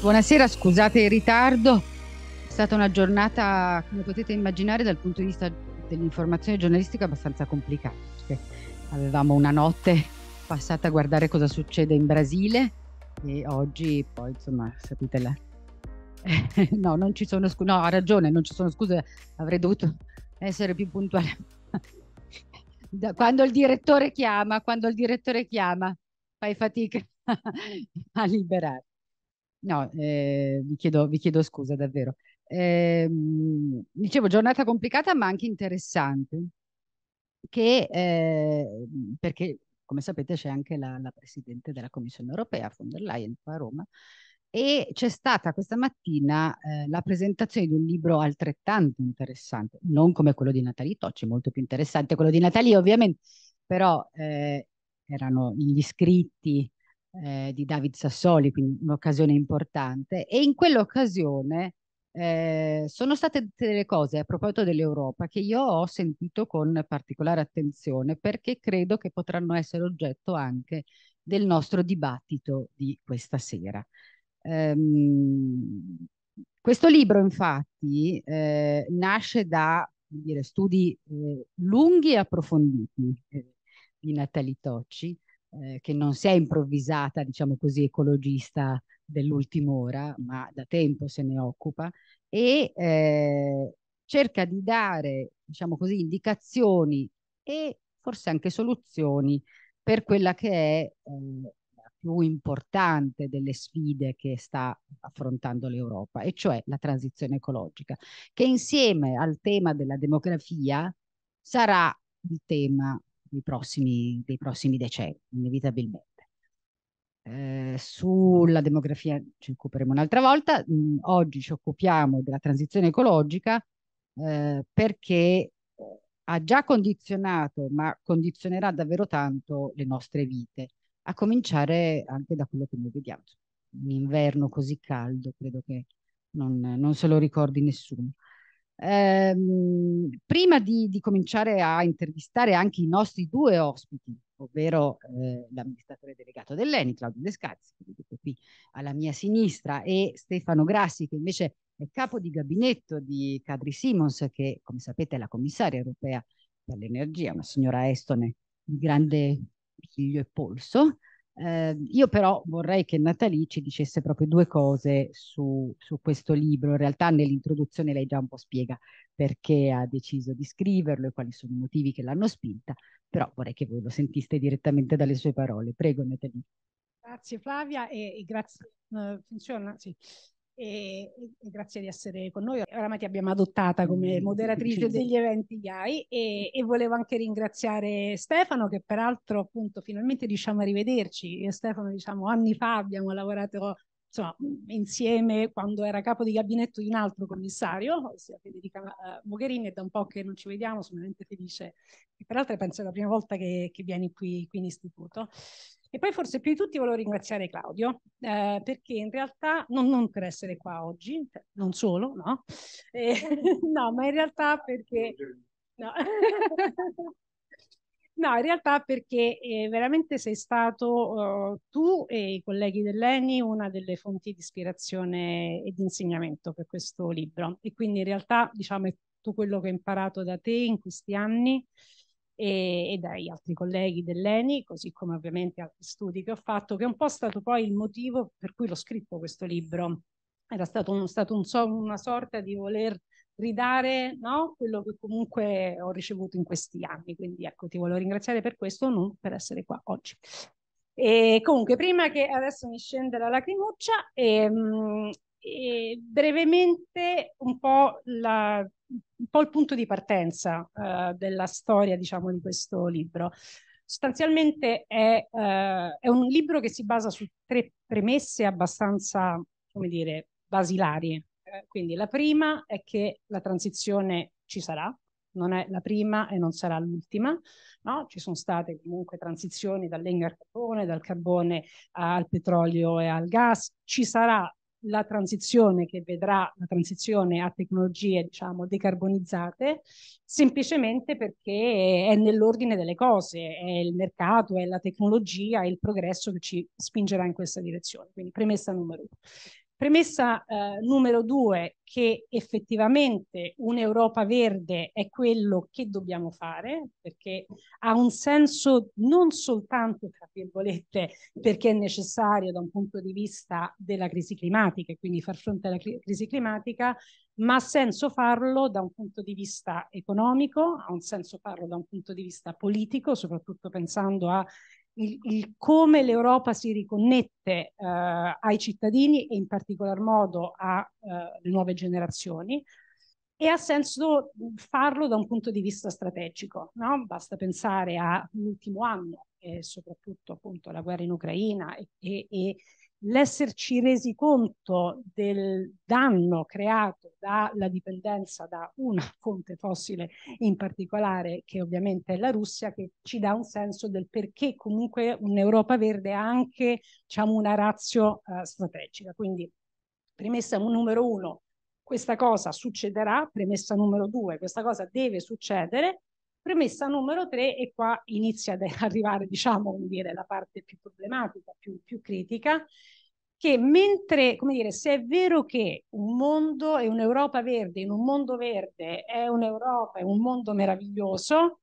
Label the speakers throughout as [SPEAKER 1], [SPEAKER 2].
[SPEAKER 1] Buonasera, scusate il ritardo. È stata una giornata, come potete immaginare, dal punto di vista dell'informazione giornalistica abbastanza complicata. Cioè, avevamo una notte passata a guardare cosa succede in Brasile e oggi poi, insomma, sapete la, no, non ci sono scuse, no, ha ragione, non ci sono scuse, avrei dovuto essere più puntuale. quando il direttore chiama, quando il direttore chiama, fai fatica a liberare. No, eh, vi, chiedo, vi, chiedo, scusa davvero. Eh, dicevo, giornata complicata ma anche interessante, che, eh, perché come sapete c'è anche la, la Presidente della Commissione europea, von der Leyen, qua a Roma, e c'è stata questa mattina eh, la presentazione di un libro altrettanto interessante, non come quello di Natali Tocci, molto più interessante quello di Natali ovviamente, però eh, erano gli scritti eh, di David Sassoli, quindi un'occasione importante, e in quell'occasione eh, sono state dette delle cose a proposito dell'Europa che io ho sentito con particolare attenzione perché credo che potranno essere oggetto anche del nostro dibattito di questa sera. Ehm, questo libro infatti eh, nasce da dire, studi eh, lunghi e approfonditi eh, di Natali Tocci, eh, che non si è improvvisata, diciamo così, ecologista dell'ultima ora, ma da tempo se ne occupa, e eh, cerca di dare, diciamo così, indicazioni e forse anche soluzioni per quella che è eh, più importante delle sfide che sta affrontando l'Europa, e cioè la transizione ecologica, che insieme al tema della demografia sarà il tema dei prossimi, dei prossimi decenni, inevitabilmente. Eh, sulla demografia ci occuperemo un'altra volta. Mm, oggi ci occupiamo della transizione ecologica eh, perché eh, ha già condizionato, ma condizionerà davvero tanto le nostre vite a cominciare anche da quello che noi vediamo. Un inverno così caldo, credo che non, non se lo ricordi nessuno. Ehm, prima di, di, cominciare a intervistare anche i nostri due ospiti, ovvero eh, l'amministratore delegato dell'ENI, Claudio Descalzi, che vedete qui alla mia sinistra, e Stefano Grassi, che invece è capo di gabinetto di Cadri Simons, che come sapete è la commissaria europea per l'energia, una signora estone di grande Giglio e Polso. Eh, io però vorrei che Nathalie ci dicesse proprio due cose su, su, questo libro. In realtà nell'introduzione lei già un po' spiega perché ha deciso di scriverlo e quali sono i motivi che l'hanno spinta, però vorrei che voi lo sentiste direttamente dalle sue parole. Prego Nathalie.
[SPEAKER 2] Grazie Flavia e, e grazie. Uh, funziona? Sì e, e, grazie di essere con noi. Oramai ti abbiamo adottata come mm, moderatrice degli eventi IAI e, e, volevo anche ringraziare Stefano che peraltro appunto finalmente riusciamo a rivederci. Io e Stefano diciamo anni fa abbiamo lavorato insomma, insieme quando era capo di gabinetto di un altro commissario, ossia Federica eh, Mogherini, è da un po' che non ci vediamo, sono veramente felice. E peraltro penso è la prima volta che, che vieni qui, qui in istituto. E poi forse più di tutti volevo ringraziare Claudio, eh, perché in realtà, non, non, per essere qua oggi, non solo, no, eh, no ma in realtà perché... No. No, in realtà perché eh, veramente sei stato uh, tu e i colleghi dell'ENI una delle fonti di ispirazione e di insegnamento per questo libro e quindi in realtà diciamo è tutto quello che ho imparato da te in questi anni e, e dagli altri colleghi dell'ENI, così come ovviamente altri studi che ho fatto, che è un po' stato poi il motivo per cui l'ho scritto questo libro. Era stato, un, stato un, una sorta di voler ridare no? quello che comunque ho ricevuto in questi anni. Quindi ecco, ti volevo ringraziare per questo, non per essere qua oggi. E comunque, prima che adesso mi scenda la lacrimuccia, ehm, e brevemente un po, la, un po', il punto di partenza eh, della storia diciamo, di questo libro. Sostanzialmente è, eh, è, un libro che si basa su tre premesse abbastanza, come dire, basilari. Eh, quindi la prima è che la transizione ci sarà, non è la prima e non sarà l'ultima. No? Ci sono state comunque transizioni dal legno al carbone, dal carbone al petrolio e al gas, ci sarà la transizione che vedrà la transizione a tecnologie diciamo decarbonizzate semplicemente perché è nell'ordine delle cose, è il mercato, è la tecnologia, è il progresso che ci spingerà in questa direzione. Quindi premessa numero uno. Premessa eh, numero due, che effettivamente un'Europa verde è quello che dobbiamo fare, perché ha un senso non soltanto, tra virgolette, perché è necessario da un punto di vista della crisi climatica e quindi far fronte alla crisi climatica, ma ha senso farlo da un punto di vista economico, ha un senso farlo da un punto di vista politico, soprattutto pensando a il, il come l'Europa si riconnette eh, ai cittadini e in particolar modo alle eh, nuove generazioni e ha senso farlo da un punto di vista strategico. No? Basta pensare all'ultimo anno e soprattutto appunto alla guerra in Ucraina e, e, e l'esserci resi conto del danno creato dalla dipendenza da una fonte fossile in particolare, che ovviamente è la Russia, che ci dà un senso del perché comunque un'Europa verde ha anche diciamo, una razio eh, strategica. Quindi premessa numero uno, questa cosa succederà, premessa numero due, questa cosa deve succedere, Premessa numero tre, e qua inizia ad arrivare diciamo, dire, la parte più problematica, più, più critica, che mentre, come dire, se è vero che un mondo e un'Europa verde in un mondo verde è un'Europa, è un mondo meraviglioso,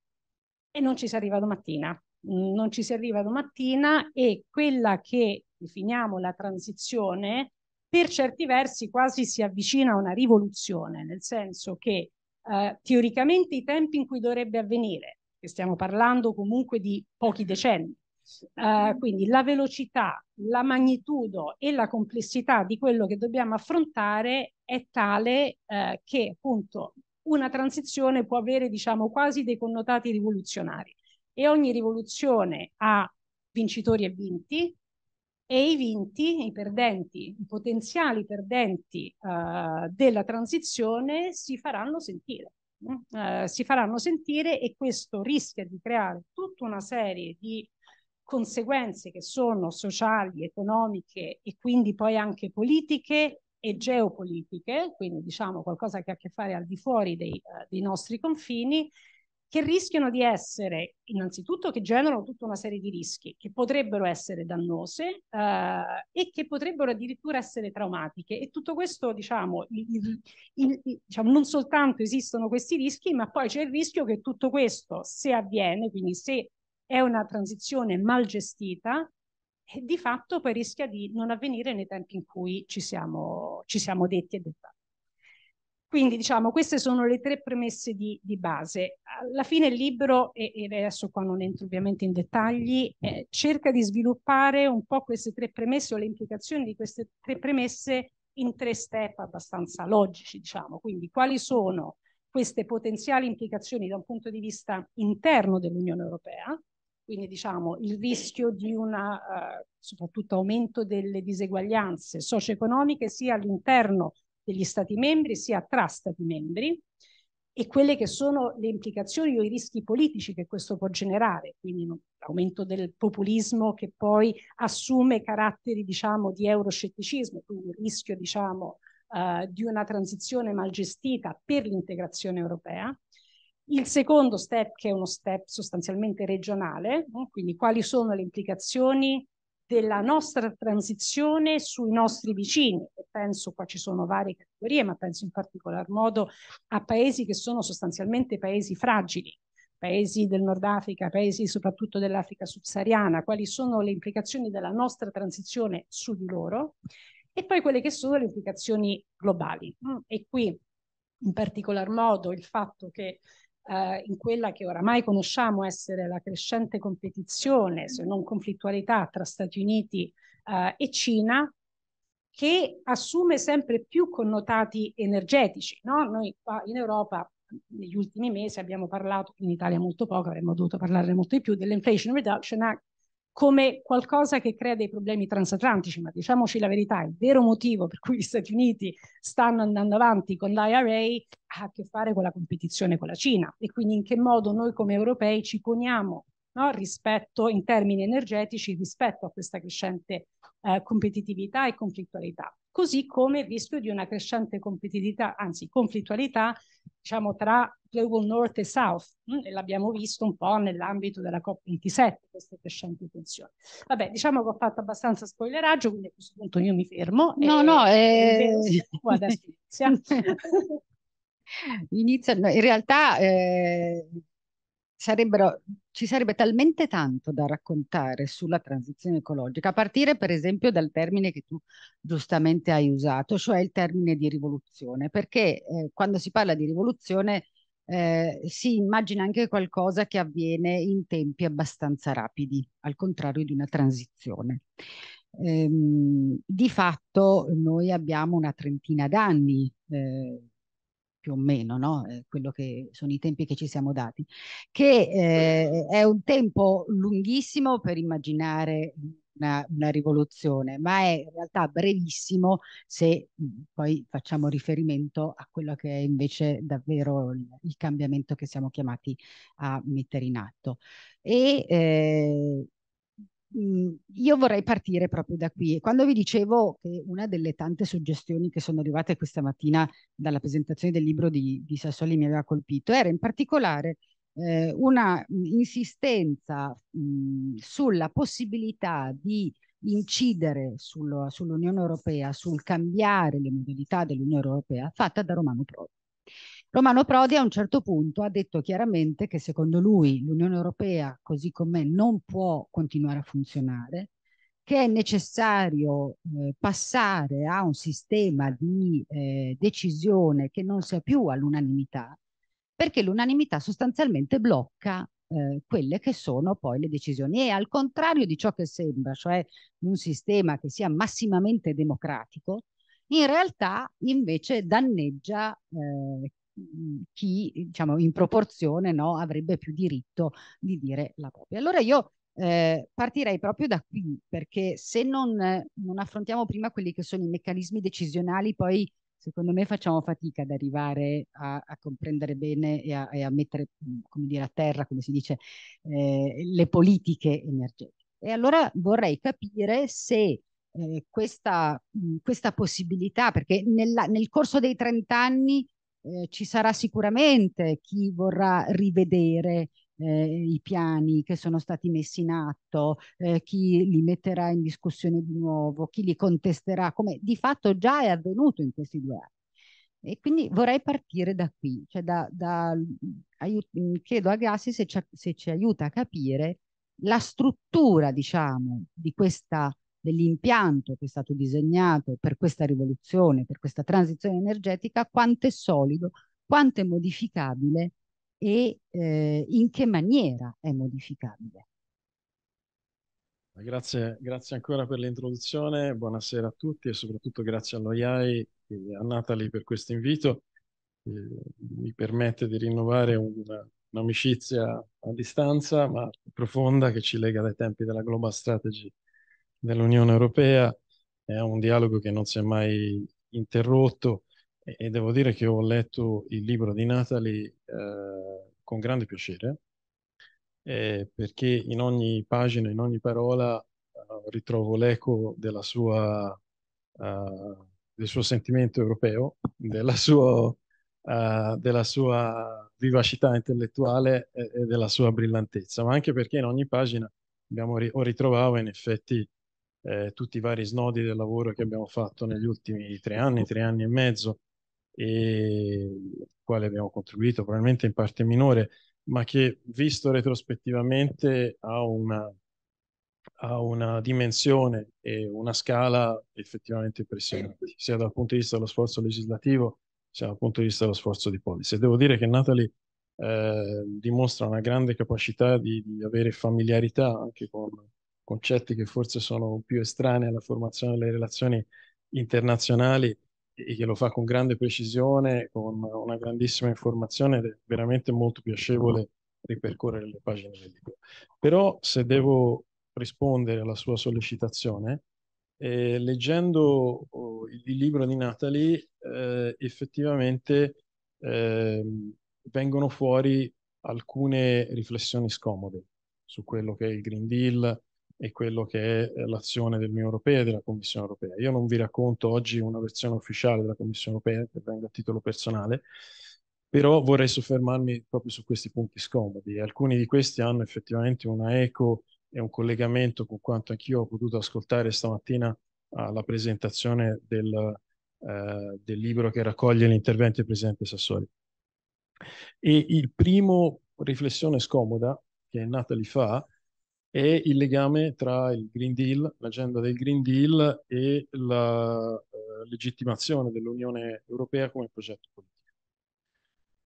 [SPEAKER 2] e non ci si arriva domattina. Mm, non ci si arriva domattina e quella che definiamo la transizione, per certi versi quasi si avvicina a una rivoluzione, nel senso che eh, teoricamente i tempi in cui dovrebbe avvenire, che stiamo parlando comunque di pochi decenni. Eh, quindi la velocità, la magnitudo e la complessità di quello che dobbiamo affrontare è tale eh, che appunto una transizione può avere diciamo quasi dei connotati rivoluzionari e ogni rivoluzione ha vincitori e vinti e i vinti, i perdenti, i potenziali perdenti uh, della transizione si faranno sentire. Uh, si faranno sentire e questo rischia di creare tutta una serie di conseguenze che sono sociali, economiche e quindi poi anche politiche e geopolitiche, quindi diciamo qualcosa che ha a che fare al di fuori dei, uh, dei nostri confini, che rischiano di essere, innanzitutto, che generano tutta una serie di rischi che potrebbero essere dannose eh, e che potrebbero addirittura essere traumatiche. E tutto questo, diciamo, il, il, il, diciamo, non soltanto esistono questi rischi, ma poi c'è il rischio che tutto questo, se avviene, quindi se è una transizione mal gestita, eh, di fatto poi rischia di non avvenire nei tempi in cui ci siamo, ci siamo detti e dettati. Quindi diciamo queste sono le tre premesse di, di base. Alla fine il libro, e, e, adesso qua non entro ovviamente in dettagli, eh, cerca di sviluppare un po' queste tre premesse o le implicazioni di queste tre premesse in tre step abbastanza logici, diciamo. Quindi quali sono queste potenziali implicazioni da un punto di vista interno dell'Unione Europea, quindi diciamo il rischio di un uh, eh, soprattutto aumento delle diseguaglianze socio-economiche sia all'interno degli Stati membri sia tra Stati membri e quelle che sono le implicazioni o i rischi politici che questo può generare, quindi l'aumento del populismo che poi assume caratteri diciamo, di euroscetticismo, quindi il rischio diciamo, uh, di una transizione mal gestita per l'integrazione europea. Il secondo step, che è uno step sostanzialmente regionale, quindi quali sono le implicazioni della nostra transizione sui nostri vicini. E penso, qua ci sono varie categorie, ma penso in particolar modo a paesi che sono sostanzialmente paesi fragili, paesi del Nord Africa, paesi soprattutto dell'Africa subsahariana, quali sono le implicazioni della nostra transizione su di loro e poi quelle che sono le implicazioni globali. Mm, e qui in particolar modo il fatto che eh, in quella che oramai conosciamo essere la crescente competizione, se non conflittualità, tra Stati Uniti eh, e Cina, che assume sempre più connotati energetici. No? Noi qua in Europa negli ultimi mesi abbiamo parlato, in Italia molto poco, avremmo dovuto parlare molto di più, dell'Inflation Reduction Act, come qualcosa che crea dei problemi transatlantici, ma diciamoci la verità, il vero motivo per cui gli Stati Uniti stanno andando avanti con l'IRA ha a che fare con la competizione con la Cina e quindi in che modo noi come europei ci poniamo no, rispetto, in termini energetici rispetto a questa crescente eh, competitività e conflittualità così come il rischio di una crescente competitività, anzi conflittualità, diciamo, tra Global North e South, mm, e l'abbiamo visto un po' nell'ambito della COP27, queste crescenti tensioni. Vabbè, diciamo che ho fatto abbastanza spoileraggio, quindi a questo punto io mi fermo. No, e, no, eh, e... qua inizia.
[SPEAKER 1] inizia. in realtà eh, sarebbero ci sarebbe talmente tanto da raccontare sulla transizione ecologica, a partire per esempio dal termine che tu giustamente hai usato, cioè il termine di rivoluzione, perché eh, quando si parla di rivoluzione eh, si immagina anche qualcosa che avviene in tempi abbastanza rapidi, al contrario di una transizione. Ehm, di fatto noi abbiamo una trentina d'anni eh, più o meno, no? eh, quello che sono i tempi che ci siamo dati, che eh, è un tempo lunghissimo per immaginare una, una, rivoluzione, ma è in realtà brevissimo se mh, poi facciamo riferimento a quello che è invece davvero il, il cambiamento che siamo chiamati a mettere in atto. E eh, Mhmm, io vorrei partire proprio da qui. Quando vi dicevo che una delle tante suggestioni che sono arrivate questa mattina dalla presentazione del libro di, di Sassoli mi aveva colpito, era in particolare eh, una mhmm, insistenza mh, mhmm, sulla possibilità di incidere sullo, sull'Unione Europea, sul cambiare le modalità dell'Unione Europea fatta da Romano Prodi. Romano Prodi a un certo punto ha detto chiaramente che secondo lui l'Unione Europea, così com'è, non può continuare a funzionare, che è necessario eh, passare a un sistema di eh, decisione che non sia più all'unanimità, perché l'unanimità sostanzialmente blocca eh, quelle che sono poi le decisioni. E al contrario di ciò che sembra, cioè un sistema che sia massimamente democratico, in realtà invece danneggia eh, Mhmm, chi diciamo, in proporzione no, avrebbe più diritto di dire la propria. Allora io eh, partirei proprio da qui, perché se non, non, affrontiamo prima quelli che sono i meccanismi decisionali, poi secondo me facciamo fatica ad arrivare a, a comprendere bene e a, e a, mettere mhmm, come dire, a terra, come si dice, eh, le politiche energetiche. E allora vorrei capire se eh, questa, mh, mhmm, questa possibilità, perché nella, nel corso dei 30 anni eh, ci sarà sicuramente chi vorrà rivedere eh, i piani che sono stati messi in atto, eh, chi li metterà in discussione di nuovo, chi li contesterà, come di fatto già è avvenuto in questi due anni. E quindi vorrei partire da qui, cioè da, da, mm, chiedo a Gassi se ci, se ci aiuta a capire la struttura, diciamo, di questa dell'impianto che è stato disegnato per questa rivoluzione, per questa transizione energetica, quanto è solido, quanto è modificabile e eh, in che maniera è modificabile.
[SPEAKER 3] Grazie, grazie ancora per l'introduzione, buonasera a tutti e soprattutto grazie a all'OIAI e a Natali per questo invito. Eh, mi permette di rinnovare un'amicizia a distanza ma profonda che ci lega dai tempi della Global Strategy dell'Unione Europea, è un dialogo che non si è mai interrotto e, e devo dire che ho letto il libro di Natalie eh, con grande piacere, eh, perché in ogni pagina, in ogni parola eh, ritrovo l'eco della sua, eh, del suo sentimento europeo, della sua, eh, della sua vivacità intellettuale e, e della sua brillantezza, ma anche perché in ogni pagina abbiamo, ho ritrovato in effetti eh, tutti i vari snodi del lavoro che abbiamo fatto negli ultimi tre anni, tre anni e mezzo, e quale abbiamo contribuito probabilmente in parte minore, ma che visto retrospettivamente ha una, ha una dimensione e una scala effettivamente impressionanti, sia dal punto di vista dello sforzo legislativo sia dal punto di vista dello sforzo di policy. devo dire che Natalie eh, dimostra una grande capacità di, di avere familiarità anche con concetti che forse sono più estranei alla formazione delle relazioni internazionali e che lo fa con grande precisione, con una grandissima informazione ed è veramente molto piacevole ripercorrere le pagine del libro. Però se devo rispondere alla sua sollecitazione, eh, leggendo oh, il libro di Natalie, eh, effettivamente eh, vengono fuori alcune riflessioni scomode su quello che è il Green Deal, e quello che è eh, l'azione dell'Unione Europea e della Commissione Europea. Io non vi racconto oggi una versione ufficiale della Commissione Europea, che venga a titolo personale, però vorrei soffermarmi proprio su questi punti scomodi. Alcuni di questi hanno effettivamente una eco e un collegamento con quanto anch'io ho potuto ascoltare stamattina alla presentazione del, eh, del libro che raccoglie l'intervento del Presidente Sassoli. E il primo riflessione scomoda che Natalie fa è il legame tra il Green Deal, l'agenda del Green Deal e la eh, legittimazione dell'Unione Europea come progetto politico.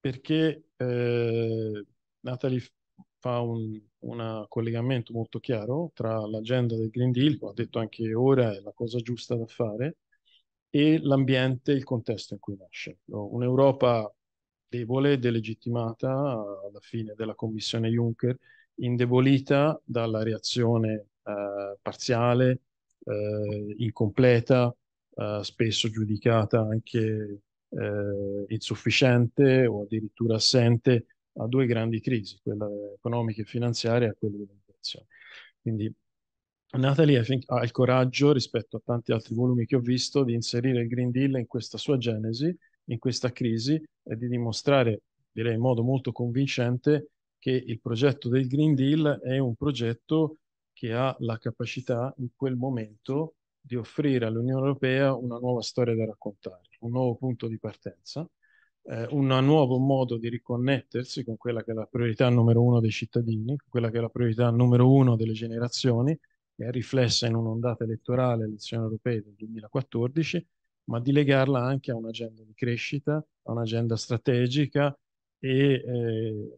[SPEAKER 3] Perché eh, Natalie fa un una collegamento molto chiaro tra l'agenda del Green Deal, come ha detto anche ora, è la cosa giusta da fare, e l'ambiente, il contesto in cui nasce. Un'Europa debole, delegittimata alla fine della Commissione Juncker, indebolita dalla reazione eh, parziale, eh, incompleta, eh, spesso giudicata anche eh, insufficiente o addirittura assente a due grandi crisi, quella economica e finanziaria e quella dell'inflazione. Quindi Natalie ha il coraggio, rispetto a tanti altri volumi che ho visto, di inserire il Green Deal in questa sua genesi, in questa crisi, e di dimostrare, direi in modo molto convincente, che il progetto del Green Deal è un progetto che ha la capacità in quel momento di offrire all'Unione Europea una nuova storia da raccontare, un nuovo punto di partenza, eh, un nuovo modo di riconnettersi con quella che è la priorità numero uno dei cittadini, quella che è la priorità numero uno delle generazioni, che è riflessa in un'ondata elettorale, alle elezioni europee del 2014, ma di legarla anche a un'agenda di crescita, a un'agenda strategica e eh,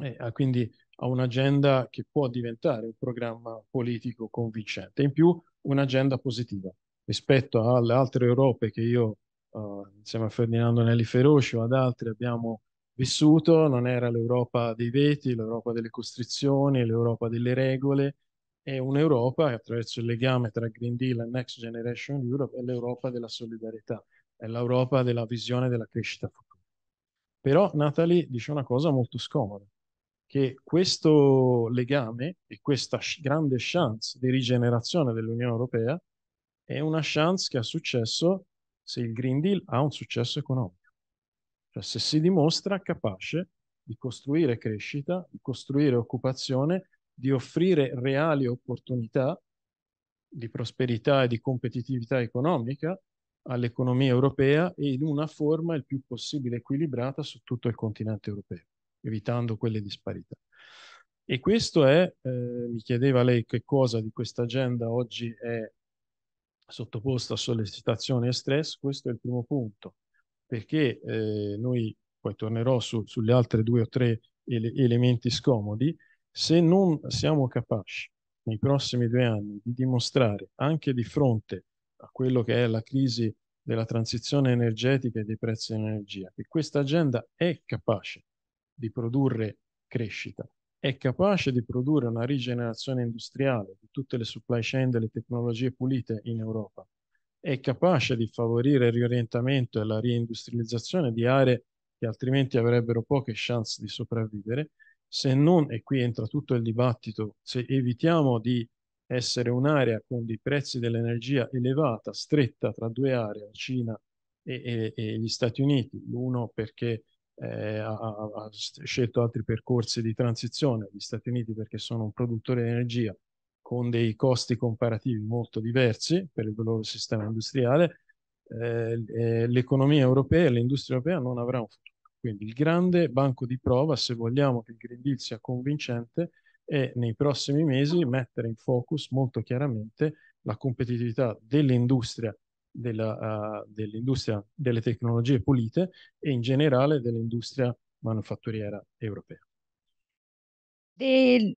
[SPEAKER 3] e eh, ha ah, quindi ha un'agenda che può diventare un programma politico convincente, in più un'agenda positiva rispetto alle altre Europe che io, uh, insieme a Ferdinando Nelli Feroci o ad altri, abbiamo vissuto, non era l'Europa dei veti, l'Europa delle costrizioni, l'Europa delle regole, è un'Europa che attraverso il legame tra Green Deal e Next Generation Europe è l'Europa della solidarietà, è l'Europa della visione della crescita futura. Però Natalie dice una cosa molto scomoda, che questo legame e questa grande chance di rigenerazione dell'Unione Europea è una chance che ha successo se il Green Deal ha un successo economico, cioè se si dimostra capace di costruire crescita, di costruire occupazione, di offrire reali opportunità di prosperità e di competitività economica all'economia europea e in una forma il più possibile equilibrata su tutto il continente europeo evitando quelle disparità. E questo è, eh, mi chiedeva lei che cosa di questa agenda oggi è sottoposta a sollecitazione e stress, questo è il primo punto, perché eh, noi, poi tornerò su, sulle altre due o tre ele elementi scomodi, se non siamo capaci nei prossimi due anni di dimostrare anche di fronte a quello che è la crisi della transizione energetica e dei prezzi dell'energia, che questa agenda è capace di produrre crescita, è capace di produrre una rigenerazione industriale di tutte le supply chain delle tecnologie pulite in Europa, è capace di favorire il riorientamento e la riindustrializzazione di aree che altrimenti avrebbero poche chance di sopravvivere, se non, e qui entra tutto il dibattito, se evitiamo di essere un'area con dei prezzi dell'energia elevata, stretta tra due aree, la Cina e, e, e gli Stati Uniti, l'uno perché eh, ha, ha, scelto altri percorsi di transizione gli Stati Uniti perché sono un produttore di energia con dei costi comparativi molto diversi per il loro sistema industriale, eh, eh l'economia europea e l'industria europea non avranno futuro. Quindi il grande banco di prova, se vogliamo che il Green Deal sia convincente, è nei prossimi mesi mettere in focus molto chiaramente la competitività dell'industria della, uh, dell'industria delle tecnologie pulite e in generale dell'industria manufatturiera europea.
[SPEAKER 1] E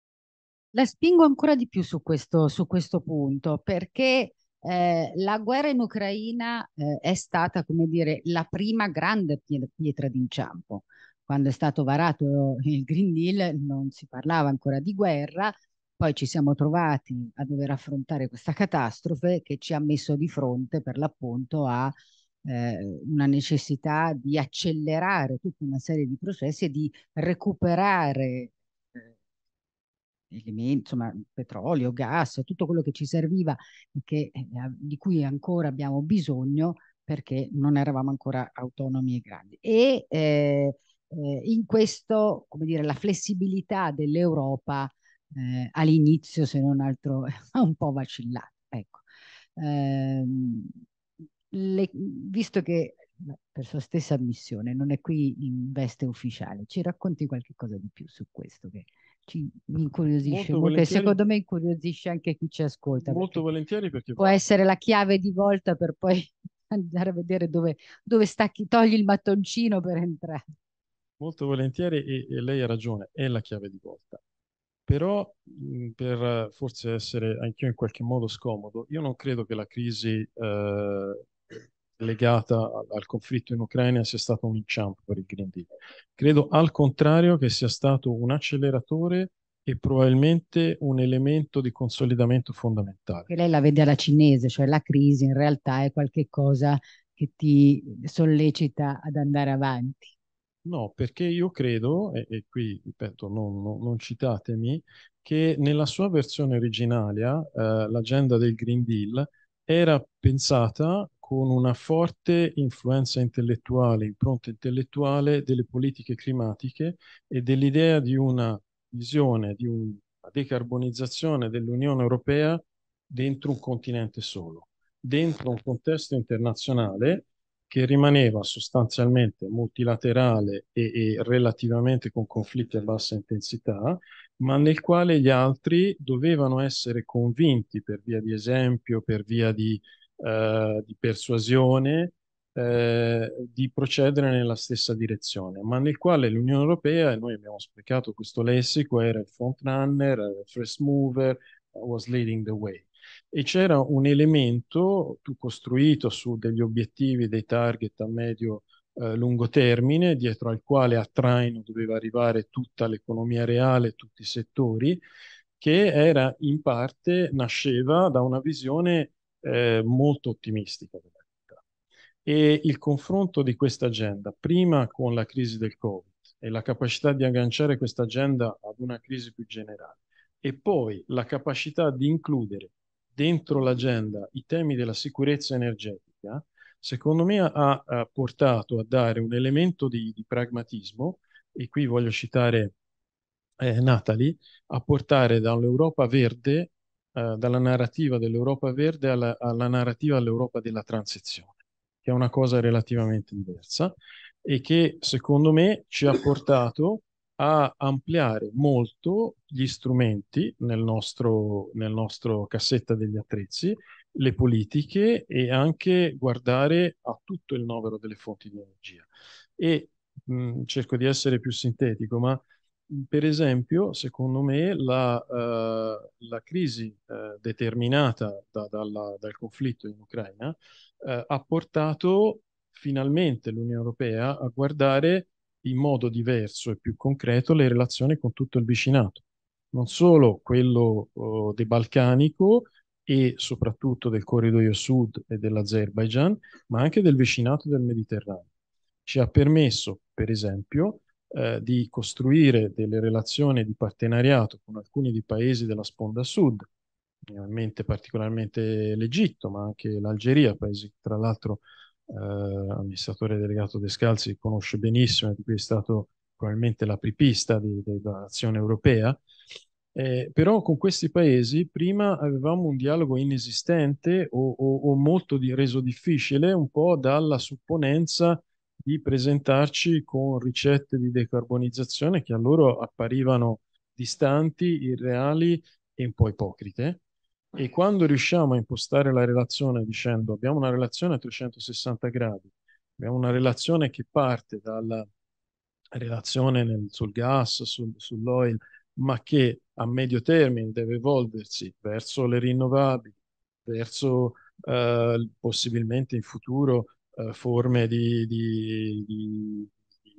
[SPEAKER 1] la spingo ancora di più su questo, su questo punto perché eh, la guerra in Ucraina eh, è stata, come dire, la prima grande pietra d'inciampo. Quando è stato varato il Green Deal non si parlava ancora di guerra, poi ci siamo trovati a dover affrontare questa catastrofe che ci ha messo di fronte per l'appunto a eh, una necessità di accelerare tutta una serie di processi e di recuperare eh, elementi, insomma, petrolio, gas, tutto quello che ci serviva e che, eh, di cui ancora abbiamo bisogno perché non eravamo ancora autonomi e grandi. E eh, eh, in questo, come dire, la flessibilità dell'Europa eh, all'inizio, se non altro, ha un po' vacillato. Ecco. Eh, le, visto che per sua stessa ammissione non è qui in veste ufficiale, ci racconti qualche cosa di più su questo che ci incuriosisce molto, e secondo me incuriosisce anche chi ci ascolta. Molto volentieri perché può essere la chiave di volta per poi andare a vedere dove, dove stacchi, togli il mattoncino per entrare.
[SPEAKER 3] Molto volentieri e, e lei ha ragione, è la chiave di volta però mhmm, per forse essere anch'io in qualche modo scomodo, io non credo che la crisi eh, legata al, al conflitto in Ucraina sia stato un inciampo per il Green Deal. Credo al contrario che sia stato un acceleratore e probabilmente un elemento di consolidamento fondamentale.
[SPEAKER 1] Che lei la vede alla cinese, cioè la crisi in realtà è qualcosa che ti sollecita ad andare avanti.
[SPEAKER 3] No, perché io credo, e, e qui ripeto, non, non, non, citatemi, che nella sua versione originaria eh, l'agenda del Green Deal era pensata con una forte influenza intellettuale, impronta intellettuale delle politiche climatiche e dell'idea di una visione, di una decarbonizzazione dell'Unione Europea dentro un continente solo, dentro un contesto internazionale che rimaneva sostanzialmente multilaterale e, e, relativamente con conflitti a bassa intensità, ma nel quale gli altri dovevano essere convinti per via di esempio, per via di, eh, di persuasione, eh, di procedere nella stessa direzione, ma nel quale l'Unione Europea, e noi abbiamo spiegato questo lessico, era il frontrunner, era eh, il first mover, eh, was leading the way e c'era un elemento costruito su degli obiettivi, dei target a medio eh, lungo termine, dietro al quale a traino doveva arrivare tutta l'economia reale, tutti i settori, che era in parte, nasceva da una visione eh, molto ottimistica della vita. E il confronto di questa agenda, prima con la crisi del Covid, e la capacità di agganciare questa agenda ad una crisi più generale e poi la capacità di includere dentro l'agenda i temi della sicurezza energetica, secondo me ha, ha portato a dare un elemento di, di pragmatismo, e qui voglio citare eh, Natali, a portare dall'Europa verde, eh, dalla narrativa dell'Europa verde alla, alla narrativa dell'Europa della transizione, che è una cosa relativamente diversa e che secondo me ci ha portato a ampliare molto gli strumenti nel nostro, nel nostro cassetta degli attrezzi, le politiche e anche guardare a tutto il novero delle fonti di energia. E mh, cerco di essere più sintetico, ma per esempio, secondo me, la, uh, la crisi uh, determinata da, dalla, dal conflitto in Ucraina uh, ha portato finalmente l'Unione Europea a guardare in modo diverso e più concreto le relazioni con tutto il vicinato, non solo quello uh, oh, del Balcanico e soprattutto del corridoio sud e dell'Azerbaigian, ma anche del vicinato del Mediterraneo. Ci ha permesso, per esempio, eh, di costruire delle relazioni di partenariato con alcuni dei paesi della sponda sud, in particolarmente l'Egitto, ma anche l'Algeria, paesi che tra l'altro eh, amministratore delegato De Scalzi, conosce benissimo, di cui è stato probabilmente l'apripista dell'azione europea, eh, però con questi paesi prima avevamo un dialogo inesistente o, o, o molto di, reso difficile un po' dalla supponenza di presentarci con ricette di decarbonizzazione che a loro apparivano distanti, irreali e un po' ipocrite. E quando riusciamo a impostare la relazione dicendo abbiamo una relazione a 360 gradi, abbiamo una relazione che parte dalla relazione nel, sul gas, sul, sull'oil, ma che a medio termine deve evolversi verso le rinnovabili, verso eh, possibilmente in futuro eh, forme di, di, di,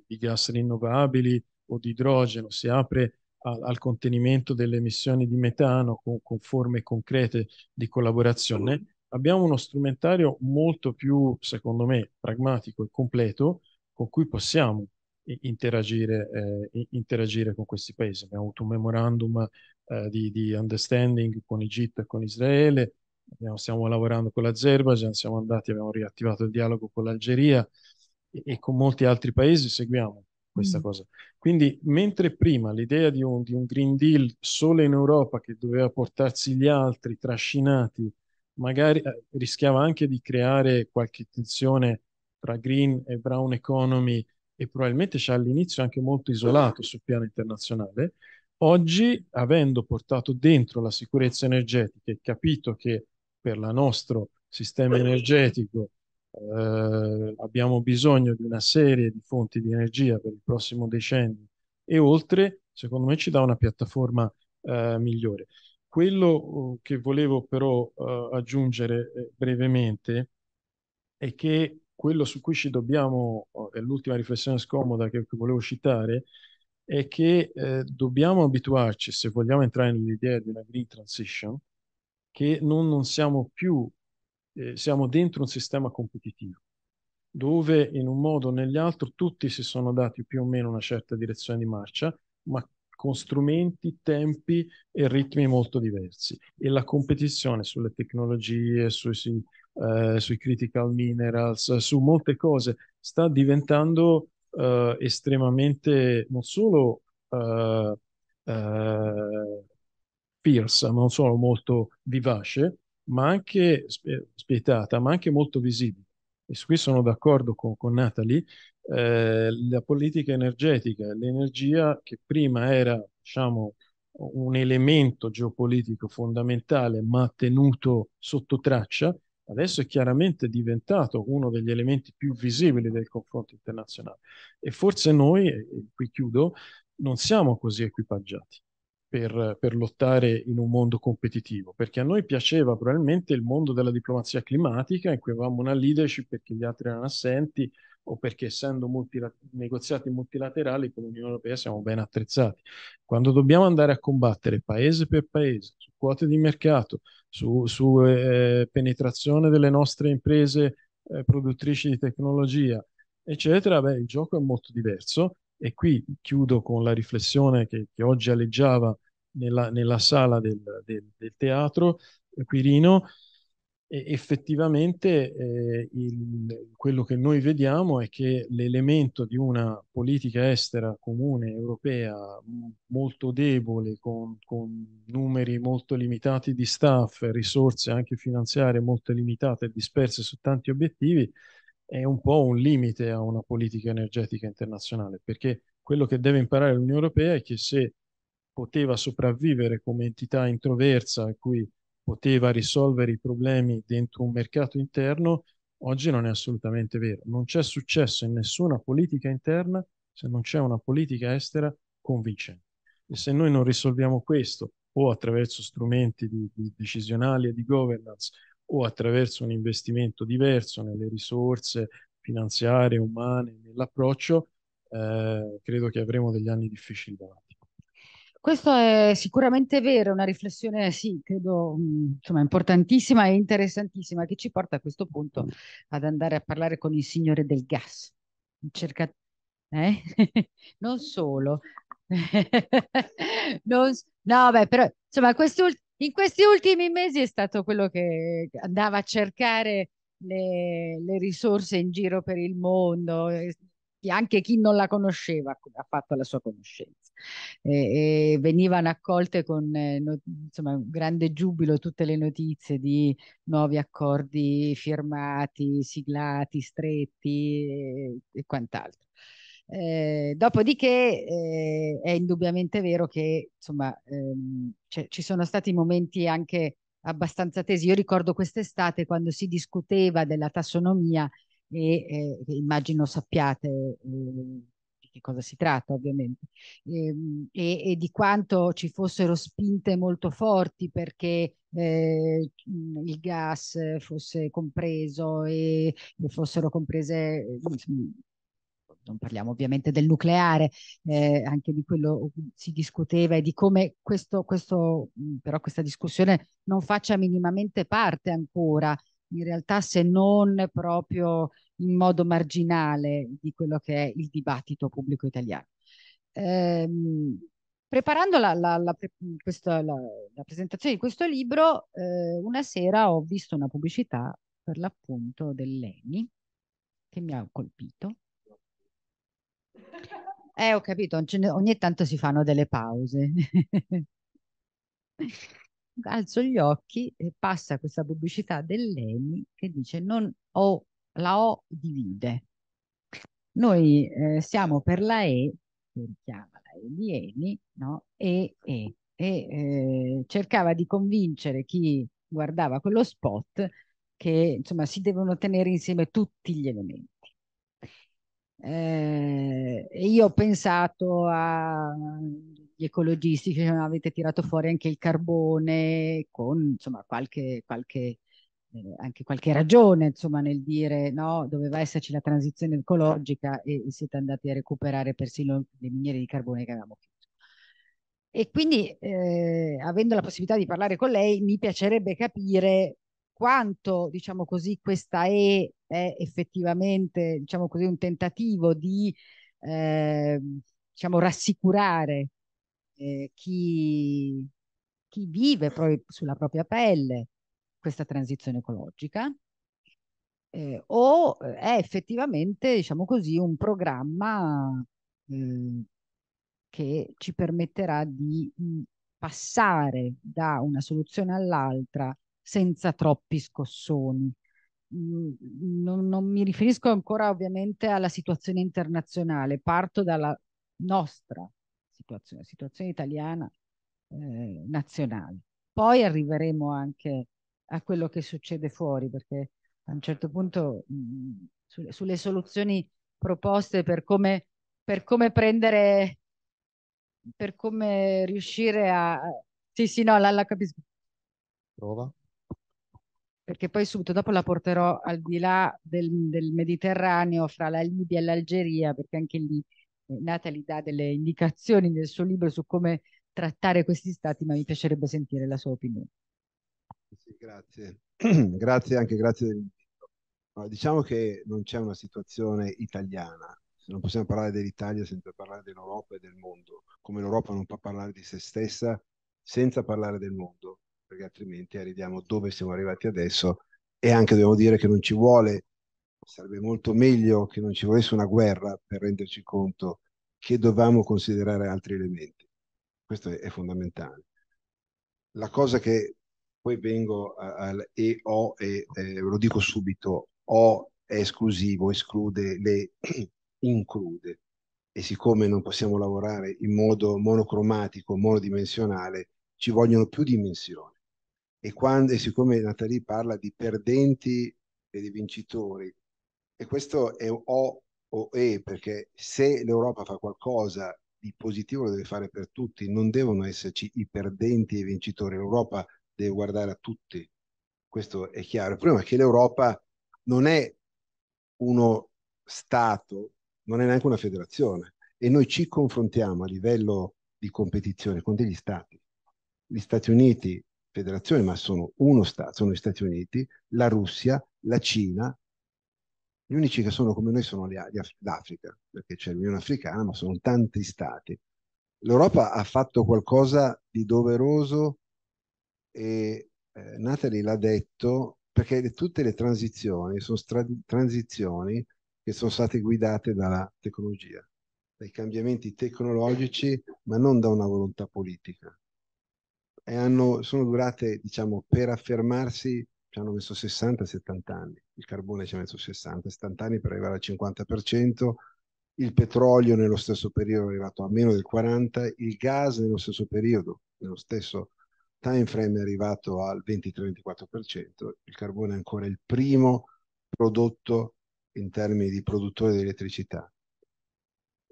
[SPEAKER 3] di gas rinnovabili o di idrogeno, si apre al, contenimento delle emissioni di metano con, con forme concrete di collaborazione, abbiamo uno strumentario molto più, secondo me, pragmatico e completo con cui possiamo interagire, eh, interagire con questi paesi. Abbiamo avuto un memorandum eh, di, di, understanding con Egitto e con Israele, abbiamo, stiamo lavorando con l'Azerbaijan, siamo andati, abbiamo riattivato il dialogo con l'Algeria e, e, con molti altri paesi seguiamo questa mm. cosa. Quindi, mentre prima l'idea di un, di un, Green Deal solo in Europa che doveva portarsi gli altri trascinati, magari eh, rischiava anche di creare qualche tensione tra Green e Brown Economy e probabilmente c'è all'inizio anche molto isolato sul piano internazionale, oggi, avendo portato dentro la sicurezza energetica e capito che per il nostro sistema energetico eh, abbiamo bisogno di una serie di fonti di energia per il prossimo decennio e oltre, secondo me ci dà una piattaforma eh, migliore. Quello oh, che volevo però eh, aggiungere eh, brevemente è che quello su cui ci dobbiamo, oh, è l'ultima riflessione scomoda che, che volevo citare, è che eh, dobbiamo abituarci, se vogliamo entrare nell'idea di una green transition, che non, non siamo più eh, siamo dentro un sistema competitivo dove in un modo o nell'altro tutti si sono dati più o meno una certa direzione di marcia, ma con strumenti, tempi e ritmi molto diversi. E la competizione sulle tecnologie, sui, eh, sui critical minerals, su molte cose, sta diventando eh, estremamente non solo eh, eh fierce, ma non solo molto vivace, ma anche spietata, ma anche molto visibile. E qui sono d'accordo con, con Natalie, eh, la politica energetica, l'energia che prima era, diciamo, un elemento geopolitico fondamentale, ma tenuto sotto traccia, adesso è chiaramente diventato uno degli elementi più visibili del confronto internazionale. E forse noi, e qui chiudo, non siamo così equipaggiati per, per, lottare in un mondo competitivo, perché a noi piaceva probabilmente il mondo della diplomazia climatica, in cui avevamo una leadership perché gli altri erano assenti o perché essendo multila- negoziati multilaterali con l'Unione Europea siamo ben attrezzati. Quando dobbiamo andare a combattere paese per paese, su quote di mercato, su, su eh, penetrazione delle nostre imprese eh, produttrici di tecnologia, eccetera, beh, il gioco è molto diverso e qui chiudo con la riflessione che, che oggi alleggiava nella, nella sala del, del, del, teatro eh, Quirino, effettivamente eh, il, quello che noi vediamo è che l'elemento di una politica estera comune europea molto debole, con, con, numeri molto limitati di staff, risorse anche finanziarie molto limitate e disperse su tanti obiettivi, è un po' un limite a una politica energetica internazionale, perché quello che deve imparare l'Unione Europea è che se poteva sopravvivere come entità introversa a cui poteva risolvere i problemi dentro un mercato interno, oggi non è assolutamente vero. Non c'è successo in nessuna politica interna se non c'è una politica estera convincente. E se noi non risolviamo questo o attraverso strumenti di, di decisionali e di governance o attraverso un investimento diverso nelle risorse finanziarie, umane, nell'approccio, eh, credo che avremo degli anni difficili davanti.
[SPEAKER 1] Questo è sicuramente vero, una riflessione, sì, credo, mm, insomma, importantissima e interessantissima che ci porta a questo punto mm. ad andare a parlare con il signore del gas. Cerca... Eh? non solo. non... No, beh, però, insomma, quest'ult... in questi ultimi mesi è stato quello che andava a cercare le, le risorse in giro per il mondo, eh, anche chi non la conosceva ha fatto la sua conoscenza. E, e venivano accolte con eh, no, insomma, grande giubilo tutte le notizie di nuovi accordi firmati, siglati, stretti e, e quant'altro. Eh, dopodiché eh, è indubbiamente vero che insomma, ehm, ci sono stati momenti anche abbastanza tesi. Io ricordo quest'estate quando si discuteva della tassonomia e eh, immagino sappiate eh, di che cosa si tratta ovviamente ehm, e, e, di quanto ci fossero spinte molto forti perché eh, il gas fosse compreso e, e fossero comprese insomma, non parliamo ovviamente del nucleare, eh, anche di quello si discuteva e di come questo, questo, però questa discussione non faccia minimamente parte ancora, in realtà se non proprio in modo marginale di quello che è il dibattito pubblico italiano. Eh, preparando la, la, la, questa, la, presentazione di questo libro, eh, una sera ho visto una pubblicità per l'appunto dell'ENI che mi ha colpito. Eh, ho capito, ogni tanto si fanno delle pause. Alzo gli occhi e passa questa pubblicità dell'ENI che dice non ho la O divide. Noi eh, siamo per la E, che richiama la E di Eni, no? E, e, e eh, cercava di convincere chi guardava quello spot che insomma, si devono tenere insieme tutti gli elementi. Eh, io ho pensato agli ecologisti che cioè, avete tirato fuori anche il carbone con insomma, qualche, qualche eh, anche qualche ragione insomma, nel dire no, doveva esserci la transizione ecologica e, siete andati a recuperare persino le miniere di carbone che avevamo chiuso. E quindi, eh, avendo la possibilità di parlare con lei, mi piacerebbe capire quanto, diciamo così, questa E è effettivamente, diciamo così, un tentativo di, eh, diciamo, rassicurare eh, chi, chi vive proprio sulla propria pelle questa transizione ecologica eh, o eh, è effettivamente, diciamo così, un programma eh, che ci permetterà di mm, passare da una soluzione all'altra senza troppi scossoni. Mm, non, non mi riferisco ancora ovviamente alla situazione internazionale, parto dalla nostra situazione, situazione italiana eh, nazionale. Poi arriveremo anche a quello che succede fuori, perché a un certo punto mh, su, sulle soluzioni proposte per come, per come prendere, per come riuscire a... Sì, sì, no, la, la capisco. Prova. Perché poi subito dopo la porterò al di là del, del Mediterraneo, fra la Libia e l'Algeria, perché anche lì eh, Natalie dà delle indicazioni nel suo libro su come trattare questi stati, ma mi piacerebbe sentire la
[SPEAKER 4] sua opinione grazie. grazie anche grazie dell'invito. diciamo che non c'è una situazione italiana, non possiamo parlare dell'Italia senza parlare dell'Europa e del mondo, come l'Europa non può parlare di se stessa senza parlare del mondo, perché altrimenti arriviamo dove siamo arrivati adesso e anche dobbiamo dire che non ci vuole, sarebbe molto meglio che non ci volesse una guerra per renderci conto che dovevamo considerare altri elementi. Questo è fondamentale. La cosa che poi vengo al e o e eh, lo dico subito, o è esclusivo, esclude le include e siccome non possiamo lavorare in modo monocromatico, monodimensionale, ci vogliono più dimensioni. E, quando, e siccome Nathalie parla di perdenti e di vincitori, e questo è O o E, perché se l'Europa fa qualcosa di positivo lo deve fare per tutti, non devono esserci i perdenti e i vincitori. L'Europa deve guardare a tutti, questo è chiaro. Il problema è che l'Europa non è uno Stato, non è neanche una federazione e noi ci confrontiamo a livello di competizione con degli Stati. Gli Stati Uniti, federazione, ma sono uno Stato, sono gli Stati Uniti, la Russia, la Cina. Gli unici che sono come noi sono l'Africa, perché c'è l'Unione Africana, ma sono tanti Stati. L'Europa ha fatto qualcosa di doveroso e eh, Natalie l'ha detto perché le, tutte le transizioni sono transizioni che sono state guidate dalla tecnologia, dai cambiamenti tecnologici, ma non da una volontà politica. E hanno, sono durate, diciamo, per affermarsi ci hanno messo 60-70 anni, il carbone ci ha messo 60-70 anni per arrivare al 50%, il petrolio nello stesso periodo è arrivato a meno del 40%, il gas nello stesso periodo, nello stesso time frame è arrivato al 20-34%, il carbone è ancora il primo prodotto in termini di produttore di elettricità.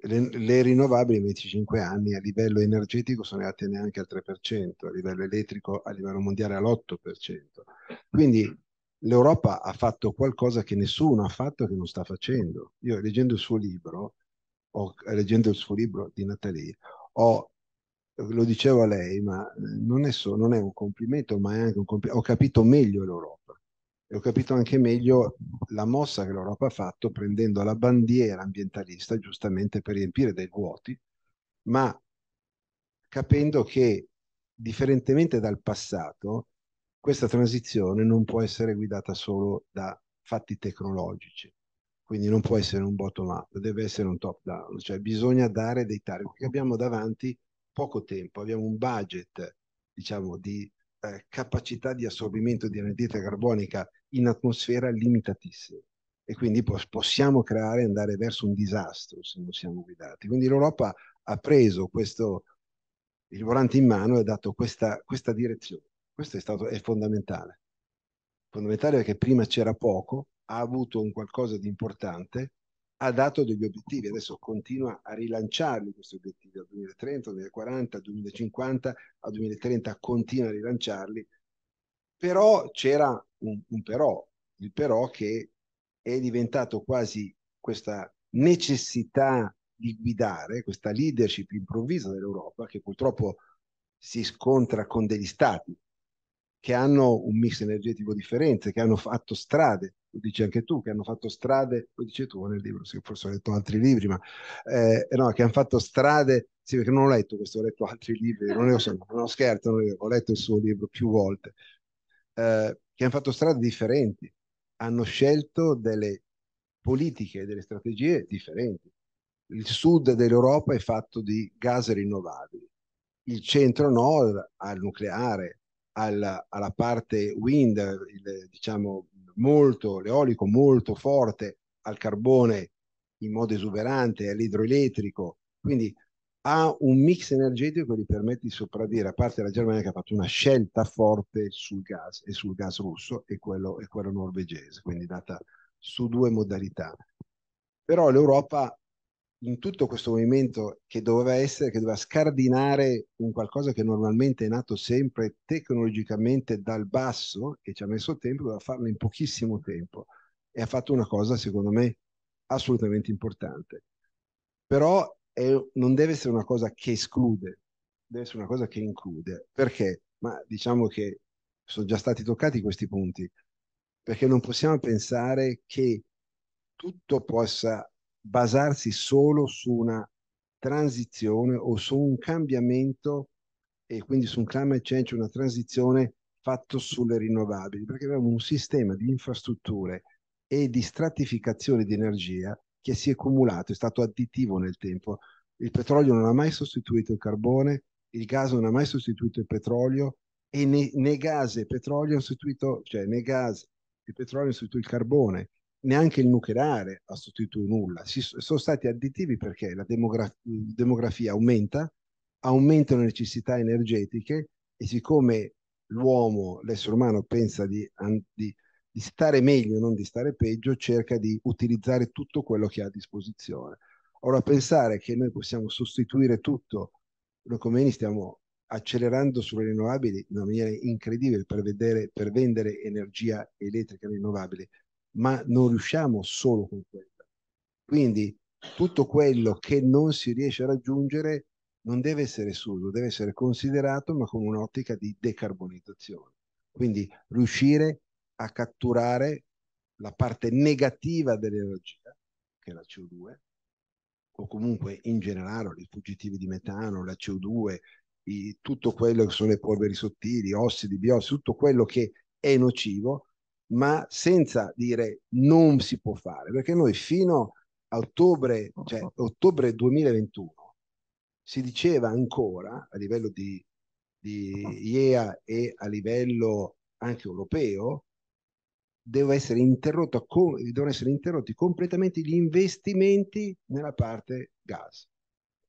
[SPEAKER 4] Le, le rinnovabili in 25 anni a livello energetico sono arrivate neanche al 3%, a livello elettrico a livello mondiale all'8%. Quindi l'Europa ha fatto qualcosa che nessuno ha fatto e che non sta facendo. Io leggendo il suo libro, o leggendo il suo libro di Nathalie, ho lo diceva lei, ma eh, non è, so, non è un complimento, ma è anche un complimento. Ho capito meglio l'Europa e ho capito anche meglio la mossa che l'Europa ha fatto prendendo la bandiera ambientalista giustamente per riempire dei vuoti, ma capendo che differentemente dal passato questa transizione non può essere guidata solo da fatti tecnologici, quindi non può essere un bottom up, deve essere un top down, cioè bisogna dare dei target, abbiamo davanti poco tempo, abbiamo un budget diciamo, di eh, capacità di assorbimento di anidride carbonica in atmosfera limitatissime e quindi po possiamo creare e andare verso un disastro se non siamo guidati. Quindi l'Europa ha preso questo, il volante in mano e ha dato questa, questa direzione. Questo è stato è fondamentale. Fondamentale perché prima c'era poco, ha avuto un qualcosa di importante ha dato degli obiettivi, adesso continua a rilanciarli questi obiettivi al 2030, al 2040, al 2050, al 2030 continua a rilanciarli, però c'era un, un però, il però che è diventato quasi questa necessità di guidare, questa leadership improvvisa dell'Europa che purtroppo si scontra con degli stati che hanno un mix energetico differente, che hanno fatto strade, lo dici anche tu, che hanno fatto strade, lo dici tu nel libro, forse ho letto altri libri, ma eh, no, che hanno fatto strade, sì perché non ho letto questo, ho letto altri libri, non ne ho non ho scherzo, non ho letto il suo libro più volte, eh, che hanno fatto strade differenti, hanno scelto delle politiche, delle strategie differenti. Il sud dell'Europa è fatto di gas rinnovabili, il centro nord ha il nucleare, alla, alla parte wind, il, diciamo molto, l'eolico molto forte, al carbone in modo esuberante, all'idroelettrico, quindi ha un mix energetico che gli permette di sopravvivere, a parte la Germania che ha fatto una scelta forte sul gas e sul gas russo e quello, e quello norvegese, quindi data su due modalità. Però l'Europa in tutto questo movimento che doveva essere, che doveva scardinare un qualcosa che normalmente è nato sempre tecnologicamente dal basso, che ci ha messo tempo, doveva farlo in pochissimo tempo e ha fatto una cosa, secondo me, assolutamente importante. Però è, non deve essere una cosa che esclude, deve essere una cosa che include. Perché? Ma diciamo che sono già stati toccati questi punti, perché non possiamo pensare che tutto possa basarsi solo su una transizione o su un cambiamento e quindi su un climate change, una transizione fatto sulle rinnovabili, perché abbiamo un sistema di infrastrutture e di stratificazione di energia che si è accumulato, è stato additivo nel tempo. Il petrolio non ha mai sostituito il carbone, il gas non ha mai sostituito il petrolio e né, gas e petrolio hanno sostituito, cioè né gas e petrolio hanno sostituito il carbone neanche il nucleare ha sostituito nulla, si, sono stati additivi perché la demogra demografia aumenta, aumentano le necessità energetiche e siccome l'uomo, l'essere umano pensa di, di, di stare meglio, non di stare peggio, cerca di utilizzare tutto quello che ha a disposizione. Ora pensare che noi possiamo sostituire tutto, noi come ENI stiamo accelerando sulle rinnovabili in una maniera incredibile per, vedere, per vendere energia elettrica rinnovabile ma non riusciamo solo con quella. Quindi tutto quello che non si riesce a raggiungere non deve essere solo, deve essere considerato, ma con un'ottica di decarbonizzazione. Quindi riuscire a catturare la parte negativa dell'energia, che è la CO2, o comunque in generale i fuggitivi di metano, la CO2, i, tutto quello che sono le polveri sottili, ossidi, biossidi, tutto quello che è nocivo, ma senza dire non si può fare, perché noi fino a ottobre, cioè ottobre 2021, si diceva ancora a livello di, di IEA e a livello anche europeo, essere devono essere interrotti completamente gli investimenti nella parte gas,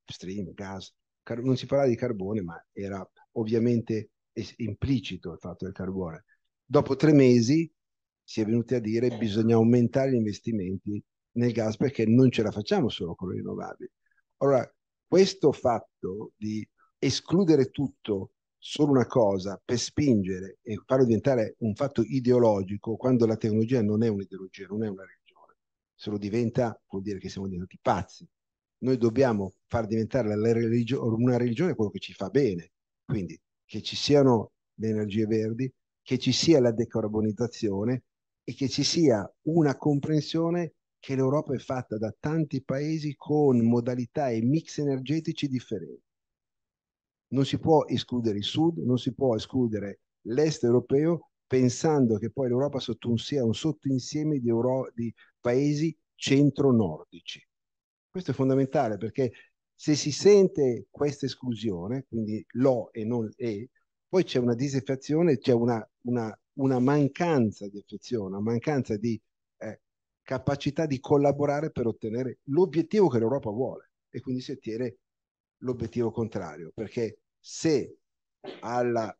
[SPEAKER 4] stream, gas, non si parlava di carbone, ma era ovviamente implicito il fatto del carbone. Dopo tre mesi si è venuti a dire che eh. bisogna aumentare gli investimenti nel gas perché non ce la facciamo solo con le rinnovabili. Allora, questo fatto di escludere tutto, solo una cosa, per spingere e farlo diventare un fatto ideologico, quando la tecnologia non è un'ideologia, non è una religione, se lo diventa vuol dire che siamo diventati pazzi. Noi dobbiamo far diventare religio una religione quello che ci fa bene, quindi che ci siano le energie verdi, che ci sia la decarbonizzazione, e che ci sia una comprensione che l'Europa è fatta da tanti paesi con modalità e mix energetici differenti. Non si può escludere il sud, non si può escludere l'est europeo pensando che poi l'Europa sia un sottoinsieme di, Euro di paesi centro-nordici. Questo è fondamentale perché se si sente questa esclusione, quindi l'O e non l'E, poi c'è una disaffezione, c'è una, una una mancanza di affezione, una mancanza di eh, capacità di collaborare per ottenere l'obiettivo che l'Europa vuole e quindi si ottiene l'obiettivo contrario, perché se alla,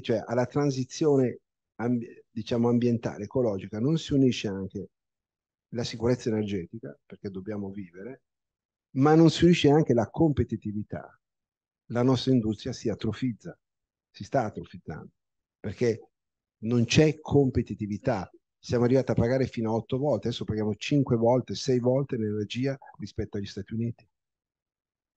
[SPEAKER 4] cioè alla transizione ambi diciamo ambientale, ecologica, non si unisce anche la sicurezza energetica, perché dobbiamo vivere, ma non si unisce anche la competitività, la nostra industria si atrofizza, si sta atrofizzando, perché non c'è competitività. Siamo arrivati a pagare fino a otto volte, adesso paghiamo cinque volte, sei volte l'energia rispetto agli Stati Uniti.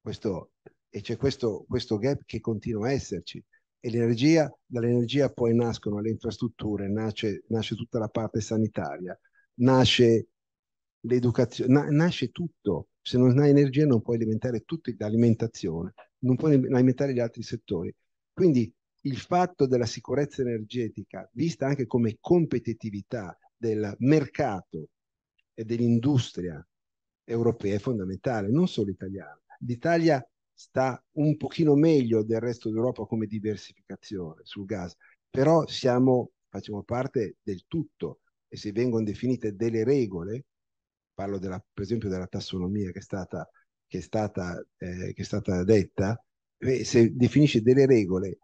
[SPEAKER 4] Questo, e c'è questo, questo gap che continua a esserci. E l'energia, dall'energia poi nascono le infrastrutture, nasce, nasce tutta la parte sanitaria, nasce l'educazione, na, nasce tutto. Se non hai energia non puoi alimentare tutta l'alimentazione, non puoi alimentare gli altri settori. Quindi il fatto della sicurezza energetica, vista anche come competitività del mercato e dell'industria europea, è fondamentale, non solo italiana. L'Italia sta un pochino meglio del resto d'Europa come diversificazione sul gas, però siamo, facciamo parte del tutto e se vengono definite delle regole, parlo della, per esempio della tassonomia che è stata, che è stata, eh, che è stata detta, eh, se definisce delle regole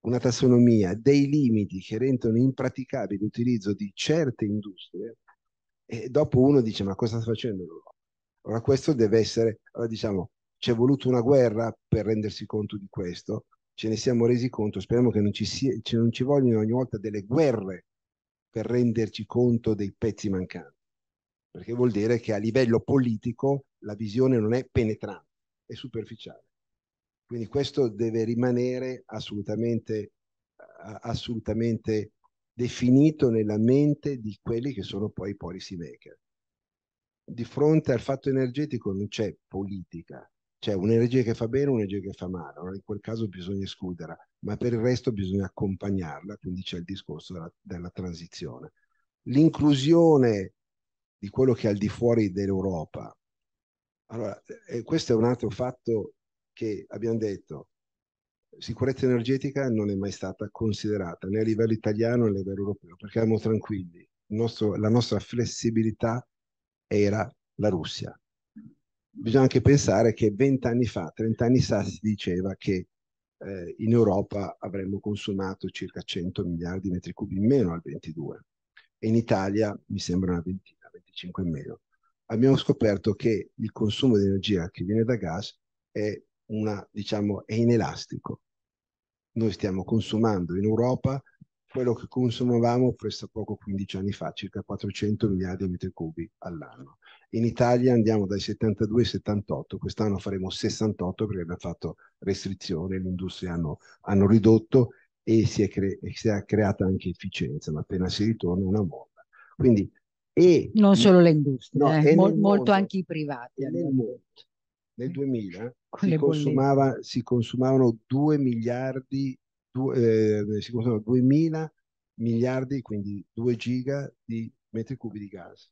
[SPEAKER 4] una tassonomia dei limiti che rendono impraticabile l'utilizzo di certe industrie, e dopo uno dice ma cosa sta facendo l'Europa? Allora questo deve essere, allora diciamo, ci è voluto una guerra per rendersi conto di questo, ce ne siamo resi conto, speriamo che non ci, sia, non ci vogliono ogni volta delle guerre per renderci conto dei pezzi mancanti, perché vuol dire che a livello politico la visione non è penetrante, è superficiale. Quindi questo deve rimanere assolutamente, assolutamente definito nella mente di quelli che sono poi i policy maker. Di fronte al fatto energetico non c'è politica, c'è un'energia che fa bene e un'energia che fa male, allora in quel caso bisogna escluderla, ma per il resto bisogna accompagnarla, quindi c'è il discorso della, della transizione. L'inclusione di quello che è al di fuori dell'Europa. Allora, eh, questo è un altro fatto che abbiamo detto sicurezza energetica non è mai stata considerata né a livello italiano né a livello europeo, perché eravamo tranquilli. Nostro, la nostra flessibilità era la Russia. Bisogna anche pensare che vent'anni fa, trent'anni fa, si diceva che eh, in Europa avremmo consumato circa 100 miliardi di metri cubi in meno al 22 e in Italia mi sembra una ventina, 25 in meno. Abbiamo scoperto che il consumo di energia che viene da gas è una, diciamo, è inelastico. Noi stiamo consumando in Europa quello che consumavamo presso poco 15 anni fa, circa 400 miliardi di metri cubi all'anno. In Italia andiamo dai 72 ai 78, quest'anno faremo 68 perché abbiamo fatto restrizioni, l'industria hanno, hanno ridotto e si è, e si è creata anche efficienza, ma appena si ritorna una molla. Quindi e non solo le industrie, no, eh, mol, molto
[SPEAKER 1] anche i privati. Nel,
[SPEAKER 4] nel 2000 si, consumava, si, consumavano 2 miliardi, 2, eh, si consumavano 2000 miliardi, quindi 2 giga di metri cubi di gas.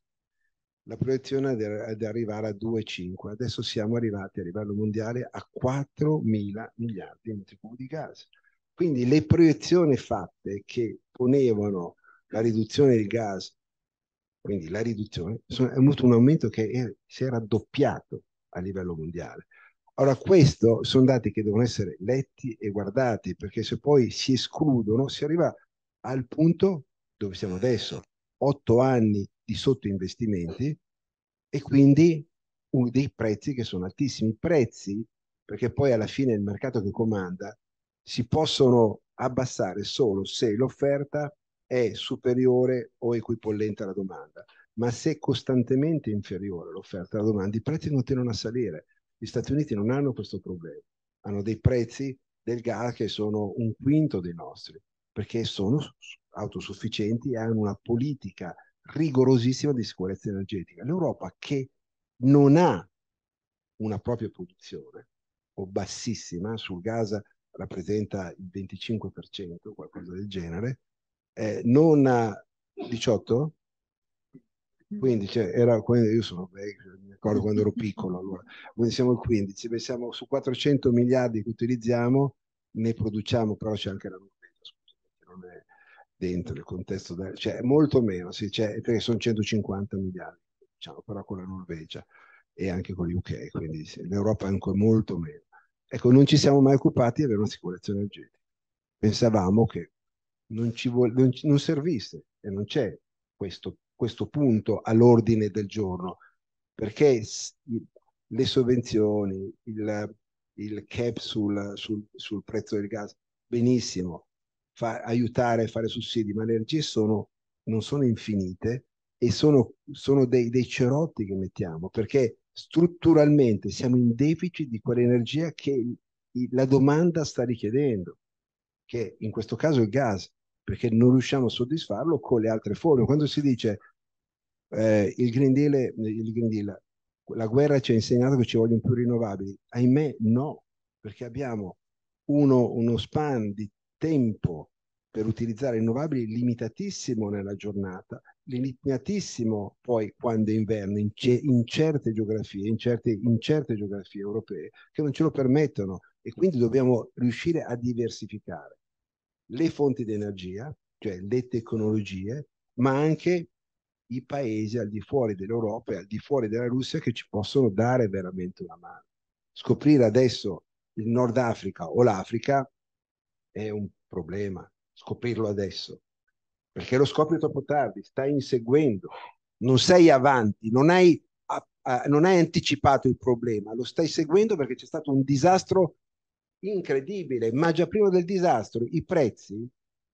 [SPEAKER 4] La proiezione è di arrivare a 2,5. Adesso siamo arrivati a livello mondiale a 4 mila miliardi di metri cubi di gas. Quindi le proiezioni fatte che ponevano la riduzione del gas, quindi la riduzione, è avuto un aumento che è, si è raddoppiato a livello mondiale. Allora, questi sono dati che devono essere letti e guardati, perché se poi si escludono si arriva al punto dove siamo adesso, otto anni di sottoinvestimenti e quindi dei prezzi che sono altissimi. I prezzi, perché poi alla fine è il mercato che comanda, si possono abbassare solo se l'offerta è superiore o equipollente alla domanda, ma se è costantemente inferiore l'offerta alla domanda, i prezzi continuano a salire gli Stati Uniti non hanno questo problema, hanno dei prezzi del gas che sono un quinto dei nostri, perché sono autosufficienti e hanno una politica rigorosissima di sicurezza energetica. L'Europa che non ha una propria produzione o bassissima, sul gas rappresenta il 25%, qualcosa del genere, eh, non ha 18, quindi, cioè, era, io sono vecchio, mi ricordo quando ero piccolo, allora, quindi siamo il 15, beh, siamo su 400 miliardi che utilizziamo, ne produciamo, però c'è anche la Norvegia, scusate, che non è dentro il contesto, da, cioè molto meno, sì, cioè, perché sono 150 miliardi, diciamo, però con la Norvegia e anche con gli UK, quindi sì, l'Europa è ancora molto meno. Ecco, non ci siamo mai occupati di avere una sicurezza energetica. Pensavamo che non, ci vo- non, ci- non servisse e non c'è questo questo punto all'ordine del giorno, perché le sovvenzioni, il, il cap sul, sul, sul, prezzo del gas, benissimo, fa, aiutare a fare sussidi, ma le energie sono, non sono infinite e sono, sono dei, dei cerotti che mettiamo, perché strutturalmente siamo in deficit di quell'energia che la domanda sta richiedendo, che in questo caso è il gas perché non riusciamo a soddisfarlo con le altre forme. Quando si dice eh, il, Green Deal, il Green Deal, la guerra ci ha insegnato che ci vogliono più rinnovabili, ahimè no, perché abbiamo uno, uno span di tempo per utilizzare rinnovabili limitatissimo nella giornata, limitatissimo poi quando è inverno in, in certe geografie, in certe, in certe geografie europee che non ce lo permettono e quindi dobbiamo riuscire a diversificare le fonti di energia, cioè le tecnologie, ma anche i paesi al di fuori dell'Europa e al di fuori della Russia che ci possono dare veramente una mano. Scoprire adesso il Nord Africa o l'Africa è un problema, scoprirlo adesso, perché lo scopri troppo tardi, stai inseguendo, non sei avanti, non hai, non hai anticipato il problema, lo stai seguendo perché c'è stato un disastro incredibile, ma già prima del disastro i prezzi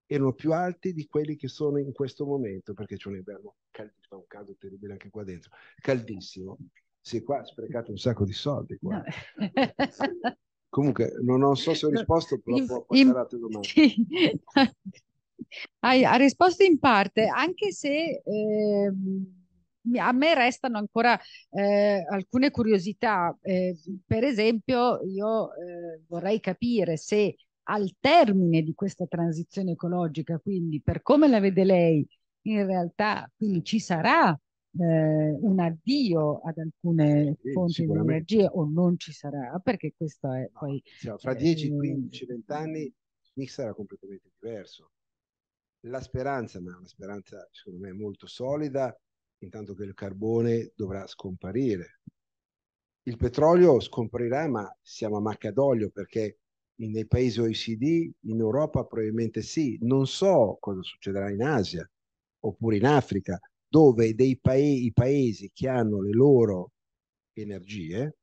[SPEAKER 4] erano più alti di quelli che sono in questo momento, perché c'è un inverno fa un caldo terribile anche qua dentro, caldissimo. Si è qua sprecato un sacco di soldi. No. Comunque, non, non, so se ho risposto, però in, può altre domande. Sì.
[SPEAKER 1] Ha risposto in parte, anche se... Ehm a me restano ancora eh, alcune curiosità. Eh, per esempio, io eh, vorrei capire se al termine di questa transizione ecologica, quindi per come la vede lei, in realtà ci sarà eh, un addio ad alcune eh, fonti di energia o non ci sarà, perché
[SPEAKER 5] questo è poi... No, fra 10, 15,
[SPEAKER 4] 20 anni il mix sarà completamente diverso. La speranza, ma una speranza secondo me molto solida, intanto che il carbone dovrà scomparire. Il petrolio scomparirà, ma siamo a macchia d'olio perché nei paesi OECD, in Europa probabilmente sì, non so cosa succederà in Asia oppure in Africa, dove pa i paesi che hanno le loro energie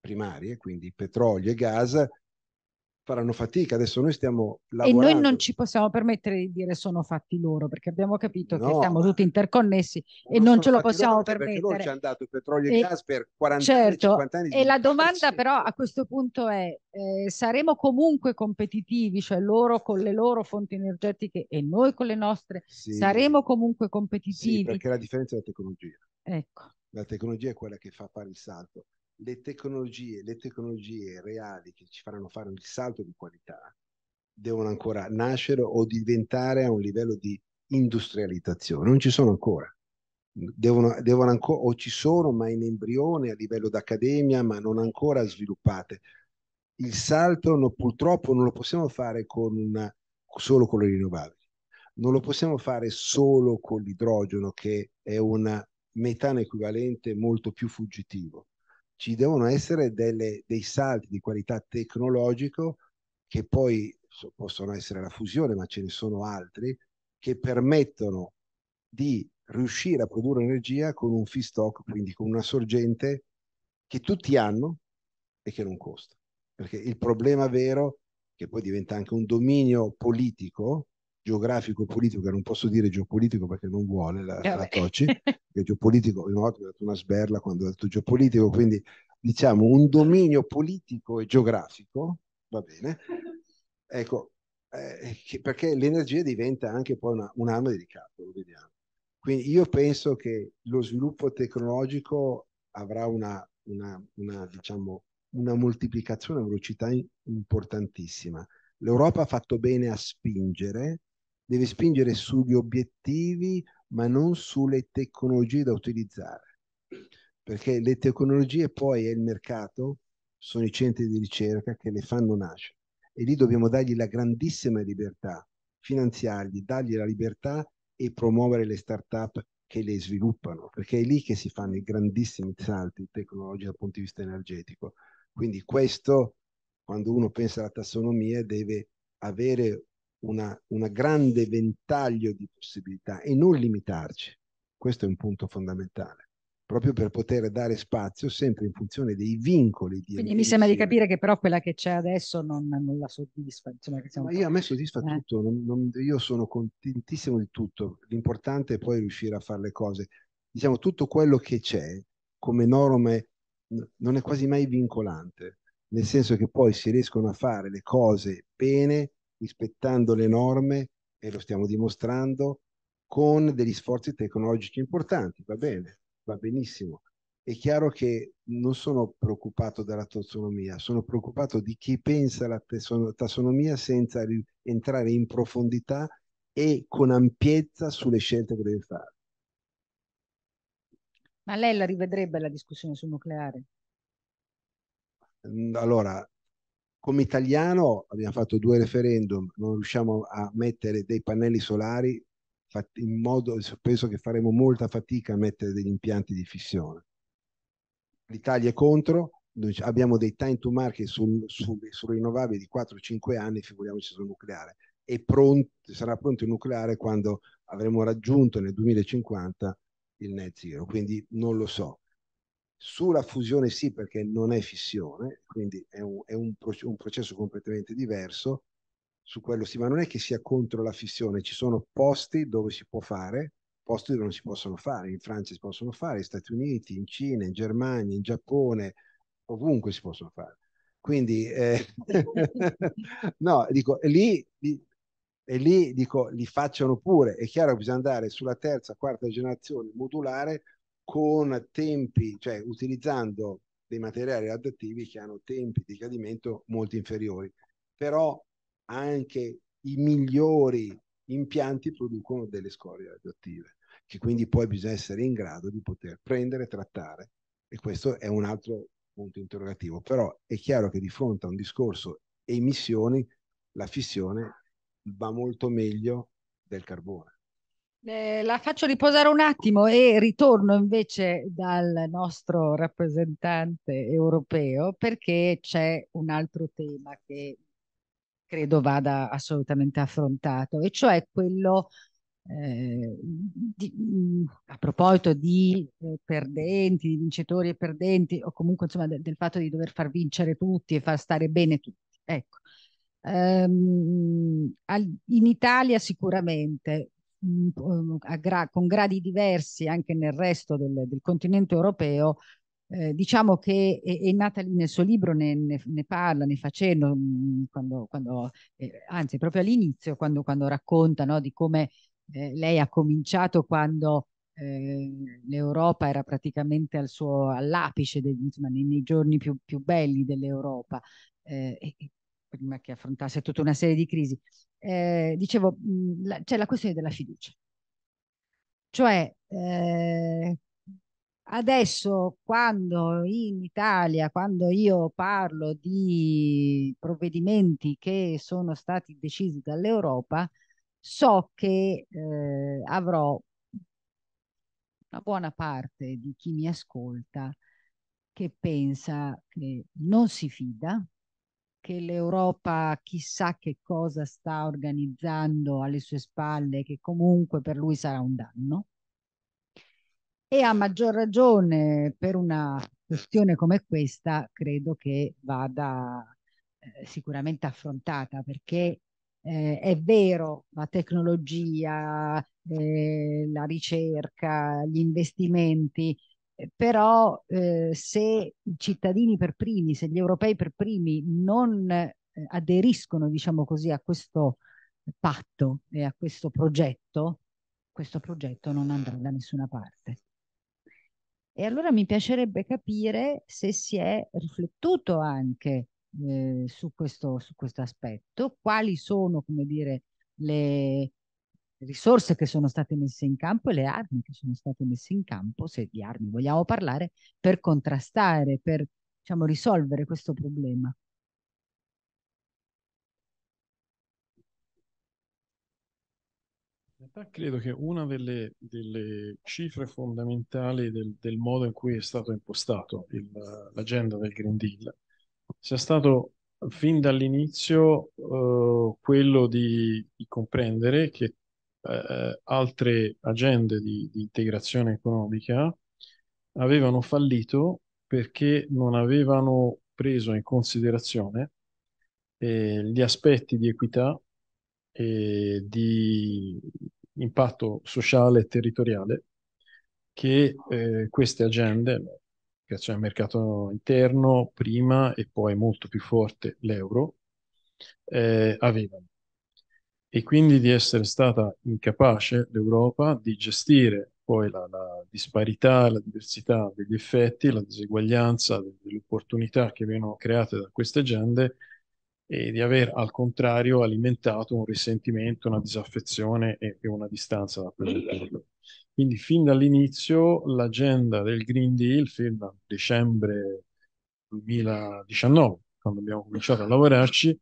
[SPEAKER 4] primarie, quindi petrolio e gas, faranno fatica. Adesso noi stiamo lavorando. E noi non
[SPEAKER 1] ci possiamo permettere di dire sono fatti loro, perché abbiamo capito no, che siamo tutti interconnessi e non ce lo possiamo permettere. Perché loro ci hanno dato
[SPEAKER 4] il petrolio e il gas per 40 certo. 50 anni. E
[SPEAKER 1] la domanda però a questo punto è, eh, saremo comunque competitivi, cioè loro con le loro fonti energetiche e noi con le nostre, sì. saremo comunque competitivi? Sì, perché
[SPEAKER 4] la differenza è la tecnologia. Ecco. La tecnologia è quella che fa fare il salto le tecnologie, le tecnologie reali che ci faranno fare un salto di qualità devono ancora nascere o diventare a un livello di industrializzazione. Non ci sono ancora. Devono, devono ancora o ci sono, ma in embrione a livello d'accademia, ma non ancora sviluppate. Il salto no, purtroppo non lo possiamo fare con una, solo con le rinnovabili, non lo possiamo fare solo con l'idrogeno che è un metano equivalente molto più fuggitivo ci devono essere delle, dei salti di qualità tecnologico che poi possono essere la fusione, ma ce ne sono altri, che permettono di riuscire a produrre energia con un feedstock, quindi con una sorgente che tutti hanno e che non costa. Perché il problema vero, che poi diventa anche un dominio politico, geografico politico, che non posso dire geopolitico perché non vuole la, eh, la Tocci, che geopolitico una volta mi ha dato una sberla quando ho detto geopolitico, quindi diciamo un dominio politico e geografico, va bene, ecco, eh, che, perché l'energia diventa anche poi una, un'arma di ricatto, lo vediamo. Quindi io penso che lo sviluppo tecnologico avrà una, una, una diciamo, una moltiplicazione a velocità importantissima. L'Europa ha fatto bene a spingere deve spingere sugli obiettivi, ma non sulle tecnologie da utilizzare, perché le tecnologie poi è il mercato, sono i centri di ricerca che le fanno nascere e lì dobbiamo dargli la grandissima libertà, finanziargli, dargli la libertà e promuovere le start-up che le sviluppano, perché è lì che si fanno i grandissimi salti tecnologici dal punto di vista energetico. Quindi questo, quando uno pensa alla tassonomia, deve avere una grande ventaglio di possibilità e non limitarci. Questo è un punto fondamentale, proprio per poter dare spazio sempre in funzione dei vincoli. Di Quindi mi sembra
[SPEAKER 1] di capire che però quella che c'è adesso non, non la soddisfa. Insomma, Ma
[SPEAKER 4] io a me soddisfa eh. tutto, non, non, io sono contentissimo di tutto, l'importante è poi riuscire a fare le cose. Diciamo, tutto quello che c'è come norme non è quasi mai vincolante, nel senso che poi si riescono a fare le cose bene rispettando le norme e lo stiamo dimostrando con degli sforzi tecnologici importanti, va bene, va benissimo. È chiaro che non sono preoccupato della tassonomia, sono preoccupato di chi pensa alla tassonomia senza entrare in profondità e con ampiezza sulle scelte che deve fare.
[SPEAKER 1] Ma lei la rivedrebbe la discussione sul nucleare?
[SPEAKER 4] Allora, come italiano abbiamo fatto due referendum, non riusciamo a mettere dei pannelli solari, in modo, penso che faremo molta fatica a mettere degli impianti di fissione. L'Italia è contro, abbiamo dei time to market sul, su, su rinnovabili di 4-5 anni, figuriamoci sul nucleare. E pronto, sarà pronto il nucleare quando avremo raggiunto nel 2050 il net zero, quindi non lo so. Sulla fusione sì, perché non è fissione, quindi è un, è un, un processo completamente diverso. Su quello sì, ma non è che sia contro la fissione, ci sono posti dove si può fare, posti dove non si possono fare. In Francia si possono fare, negli Stati Uniti, in Cina, in Germania, in Giappone, ovunque si possono fare. Quindi, eh, no, dico, lì, lì e lì dico li facciano pure. È chiaro che bisogna andare sulla terza, quarta generazione modulare con tempi, cioè utilizzando dei materiali radioattivi che hanno tempi di cadimento molto inferiori. Però anche i migliori impianti producono delle scorie radioattive, che quindi poi bisogna essere in grado di poter prendere e trattare. E questo è un altro punto interrogativo. Però è chiaro che di fronte a un discorso emissioni, la fissione va molto meglio del carbone.
[SPEAKER 1] Eh, la faccio riposare un attimo e ritorno invece dal nostro rappresentante europeo perché c'è un altro tema che credo vada assolutamente affrontato e cioè quello eh, di, a proposito di eh, perdenti, di vincitori e perdenti o comunque insomma del, del fatto di dover far vincere tutti e far stare bene tutti. Ecco. Um, in Italia sicuramente Mm, mm, gra con gradi diversi anche nel resto del, del continente europeo, eh, diciamo che è nata Natalie nel suo libro ne, ne, ne parla, ne facendo, mm, quando, quando eh, anzi proprio all'inizio, quando, quando, racconta no, di come eh, lei ha cominciato quando eh, l'Europa era praticamente al suo, all'apice, dei, insomma, nei, nei, giorni più, più belli dell'Europa. Eh, e, prima che affrontasse tutta una serie di crisi, eh, dicevo, c'è la questione della fiducia. Cioè, eh, adesso quando in Italia, quando io parlo di provvedimenti che sono stati decisi dall'Europa, so che eh, avrò una buona parte di chi mi ascolta che pensa che non si fida che l'Europa chissà che cosa sta organizzando alle sue spalle, che comunque per lui sarà un danno. E a maggior ragione per una questione come questa, credo che vada eh, sicuramente affrontata, perché eh, è vero la tecnologia, eh, la ricerca, gli investimenti eh, però eh, se i cittadini per primi, se gli europei per primi non eh, aderiscono, diciamo così, a questo patto e a questo progetto, questo progetto non andrà da nessuna parte. E allora mi piacerebbe capire se si è riflettuto anche eh, su, questo, su, questo, aspetto, quali sono, come dire, le, risorse che sono state messe in campo e le armi che sono state messe in campo, se di armi vogliamo parlare, per contrastare, per diciamo, risolvere questo problema.
[SPEAKER 3] In realtà credo che una delle, delle cifre fondamentali del, del, modo in cui è stato impostato l'agenda del Green Deal sia stato fin dall'inizio eh, quello di, di, comprendere che eh, eh, altre agende di, di, integrazione economica avevano fallito perché non avevano preso in considerazione eh, gli aspetti di equità e di impatto sociale e territoriale che eh, queste agende, l'applicazione del mercato interno prima e poi molto più forte l'euro, eh, avevano e quindi di essere stata incapace l'Europa di gestire poi la, la, disparità, la diversità degli effetti, la diseguaglianza delle opportunità che vengono create da queste agende e di aver al contrario alimentato un risentimento, una disaffezione e, e una distanza da progetto. Quindi fin dall'inizio l'agenda del Green Deal, fin da dicembre 2019, quando abbiamo cominciato a lavorarci,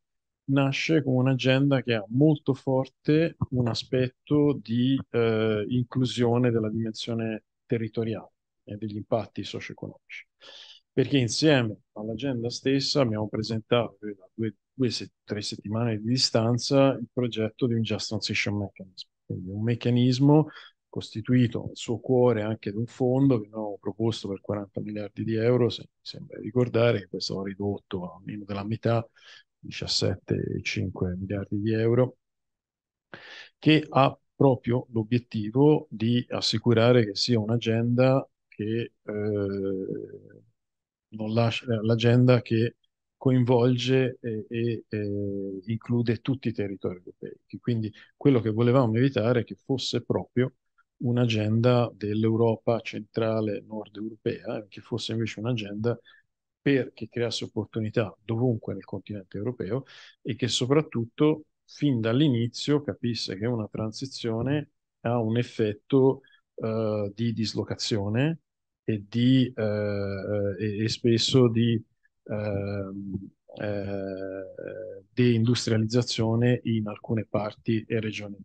[SPEAKER 3] nasce con un'agenda che ha molto forte un aspetto di eh, inclusione della dimensione territoriale e degli impatti socio-economici. Perché insieme all'agenda stessa abbiamo presentato a due, due se, tre settimane di distanza il progetto di un Just Transition Mechanism, quindi un meccanismo costituito nel suo cuore anche da un fondo che abbiamo proposto per 40 miliardi di euro, se mi sembra ricordare che poi è stato ridotto a meno della metà 17,5 miliardi di euro, che ha proprio l'obiettivo di assicurare che sia un'agenda che, eh, eh che coinvolge e, e, e, include tutti i territori europei. Quindi quello che volevamo evitare è che fosse proprio un'agenda dell'Europa centrale nord europea, che fosse invece un'agenda per, perché creasse opportunità dovunque nel continente europeo e che soprattutto fin dall'inizio capisse che una transizione mm. ha un effetto uh, di dislocazione e, di, uh, eh, e, eh, e spesso di uh, deindustrializzazione in alcune parti e regioni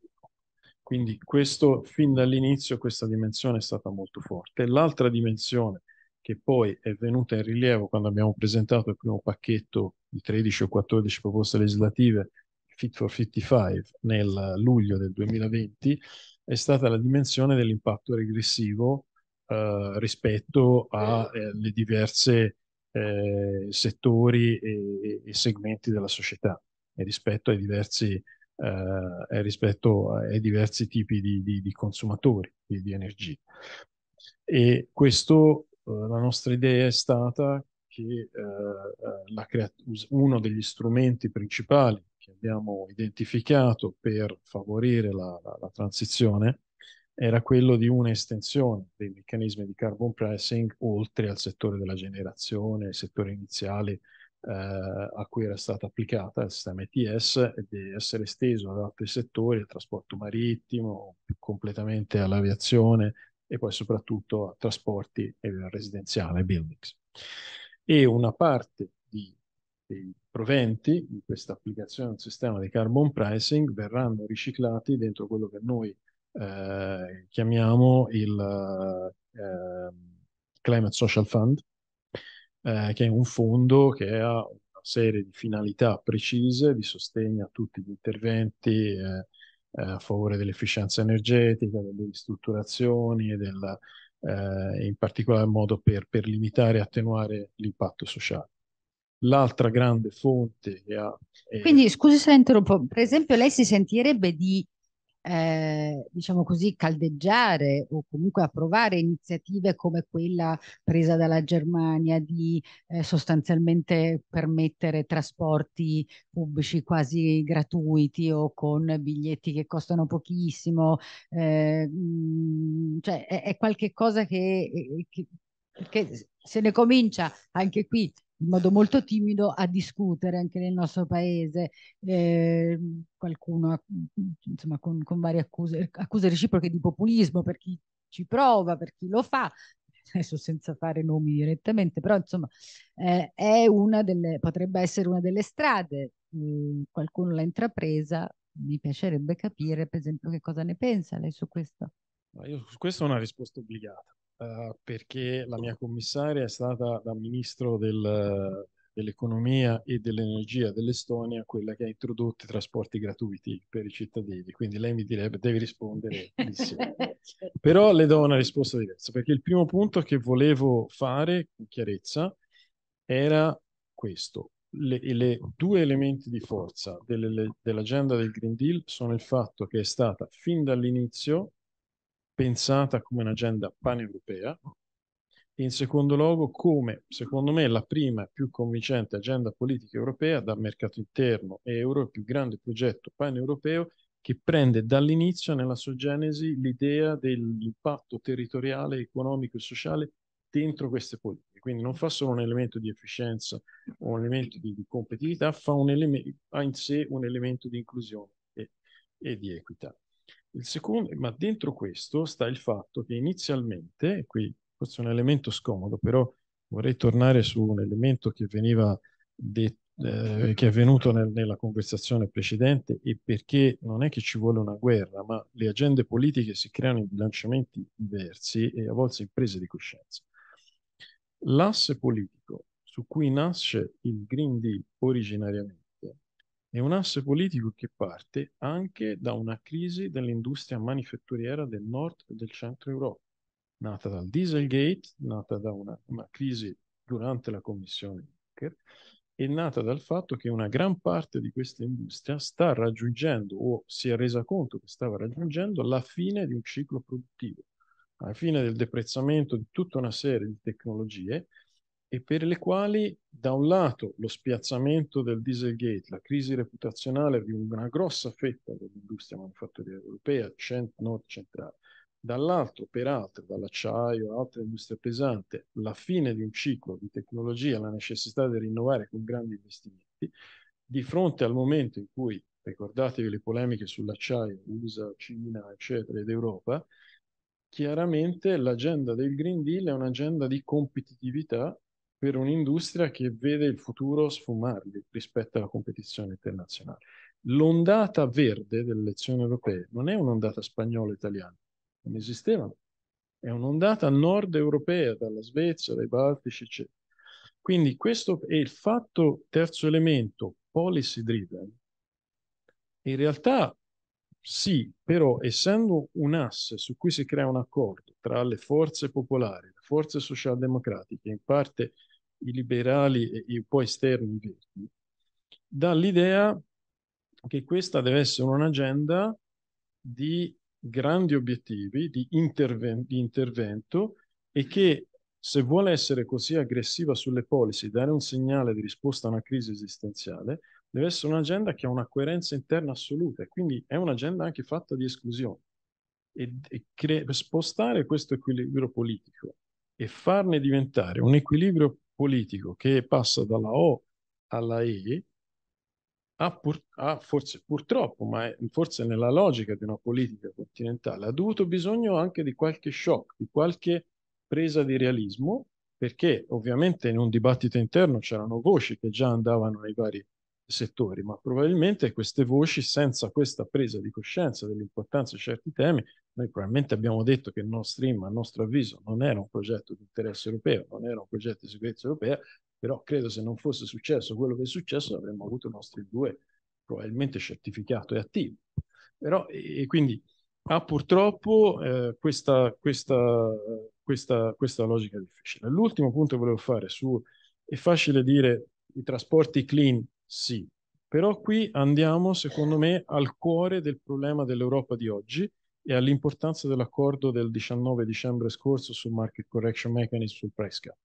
[SPEAKER 3] Quindi questo, fin dall'inizio questa dimensione è stata molto forte. L'altra dimensione che poi è venuta in rilievo quando abbiamo presentato il primo pacchetto di 13 o 14 proposte legislative Fit for 55 nel luglio del 2020, è stata la dimensione dell'impatto regressivo eh, rispetto alle eh, diverse eh, settori e, e, segmenti della società e rispetto ai diversi, eh, rispetto ai diversi tipi di, di, di consumatori di, di energia. E questo eh, la nostra idea è stata che eh, eh uno degli strumenti principali che abbiamo identificato per favorire la, la, la transizione era quello di un'estensione dei meccanismi di carbon pricing oltre al settore della generazione, il settore iniziale eh, a cui era stata applicata il sistema ETS, e di essere esteso ad altri settori, al trasporto marittimo, completamente all'aviazione, e poi soprattutto trasporti e residenziale, buildings. E una parte di, dei proventi di questa applicazione del sistema di carbon pricing verranno riciclati dentro quello che noi eh, chiamiamo il eh, Climate Social Fund, eh, che è un fondo che ha una serie di finalità precise di sostegno a tutti gli interventi eh, eh, a favore dell'efficienza energetica, delle ristrutturazioni e del, eh, in particolar modo per, per limitare e attenuare l'impatto sociale. L'altra grande fonte che ha... È... Eh, Quindi scusi
[SPEAKER 1] se interrompo, per esempio lei si sentirebbe di eh, diciamo così, caldeggiare o comunque approvare iniziative come quella presa dalla Germania di eh, sostanzialmente permettere trasporti pubblici quasi gratuiti o con biglietti che costano pochissimo, eh, mm, cioè è, è qualche cosa che, eh, che, che se ne comincia anche qui in modo molto timido a discutere anche nel nostro paese, eh, qualcuno insomma, con, con varie accuse, accuse reciproche di populismo per chi ci prova, per chi lo fa, adesso senza fare nomi direttamente, però insomma eh, è una delle, potrebbe essere una delle strade, eh, qualcuno l'ha intrapresa, mi piacerebbe capire per esempio che cosa ne pensa lei su questo.
[SPEAKER 3] Io su questo una risposta obbligata, eh, perché la mia commissaria è stata da ministro del, dell'economia e dell'energia dell'Estonia quella che ha introdotto i trasporti gratuiti per i cittadini. Quindi lei mi direbbe deve rispondere Però le do una risposta diversa, perché il primo punto che volevo fare con chiarezza era questo. Le, le due elementi di forza delle, dell'agenda del Green Deal sono il fatto che è stata fin dall'inizio pensata come un'agenda paneuropea e in secondo luogo come, secondo me, la prima più convincente agenda politica europea da mercato interno e euro, il più grande progetto paneuropeo che prende dall'inizio nella sua genesi l'idea dell'impatto territoriale, economico e sociale dentro queste politiche. Quindi non fa solo un elemento di efficienza o un elemento di, di competitività, fa, eleme- ha in sé un elemento di inclusione e, e di equità. Il secondo, ma dentro questo sta il fatto che inizialmente, qui forse è un elemento scomodo, però vorrei tornare su un elemento che veniva detto eh, che è venuto nel, nella conversazione precedente e perché non è che ci vuole una guerra, ma le agende politiche si creano in bilanciamenti diversi e a volte in prese di coscienza. L'asse politico su cui nasce il Green Deal originariamente è un asse politico che parte anche da una crisi dell'industria manifatturiera del nord e del centro Europa, nata dal Dieselgate, nata da una, una crisi durante la commissione Juncker, è nata dal fatto che una gran parte di questa industria sta raggiungendo o si è resa conto che stava raggiungendo la fine di un ciclo produttivo, la fine del deprezzamento di tutta una serie di tecnologie e per le quali da un lato lo spiazzamento del Dieselgate, la crisi reputazionale di una grossa fetta dell'industria manufatturiera europea, cent- nord centrale, dall'altro peraltro dall'acciaio a altre industrie pesanti, la fine di un ciclo di tecnologia, la necessità di rinnovare con grandi investimenti, di fronte al momento in cui, ricordatevi le polemiche sull'acciaio, USA, Cina, eccetera, ed Europa, chiaramente l'agenda del Green Deal è un'agenda di competitività per un'industria che vede il futuro sfumarli rispetto alla competizione internazionale. L'ondata verde delle elezioni europee non è un'ondata spagnola-italiana, non esisteva, è un'ondata nord europea, dalla Svezia, dai Baltici, eccetera. Quindi questo è il fatto, terzo elemento, policy driven. In realtà sì, però essendo un asse su cui si crea un accordo tra le forze popolari, le forze socialdemocratiche, in parte i liberali e i po' esterni verdi, dall'idea che questa deve essere un'agenda di grandi obiettivi, di, interven di intervento e che se vuole essere così aggressiva sulle policy, dare un segnale di risposta a una crisi esistenziale, deve essere un'agenda che ha una coerenza interna assoluta e quindi è un'agenda anche fatta di esclusione. E, e spostare questo equilibrio politico e farne diventare un equilibrio politico che passa dalla O alla E ha, pur, ha forse purtroppo, ma è, forse nella logica di una politica continentale, ha dovuto bisogno anche di qualche shock, di qualche presa di realismo, perché ovviamente in un dibattito interno c'erano voci che già andavano nei vari settori, ma probabilmente queste voci senza questa presa di coscienza dell'importanza di certi temi noi probabilmente abbiamo detto che il Nord Stream, a nostro avviso, non era un progetto di interesse europeo, non era un progetto di sicurezza europea, però credo se non fosse successo quello che è successo avremmo avuto il Nord Stream 2 probabilmente certificato e attivo. Però, e, e quindi ha purtroppo eh, questa, questa, questa, questa logica difficile. L'ultimo punto che volevo fare su, è facile dire i trasporti clean, sì, però qui andiamo, secondo me, al cuore del problema dell'Europa di oggi, e all'importanza dell'accordo del 19 dicembre scorso sul Market Correction Mechanism sul price cap.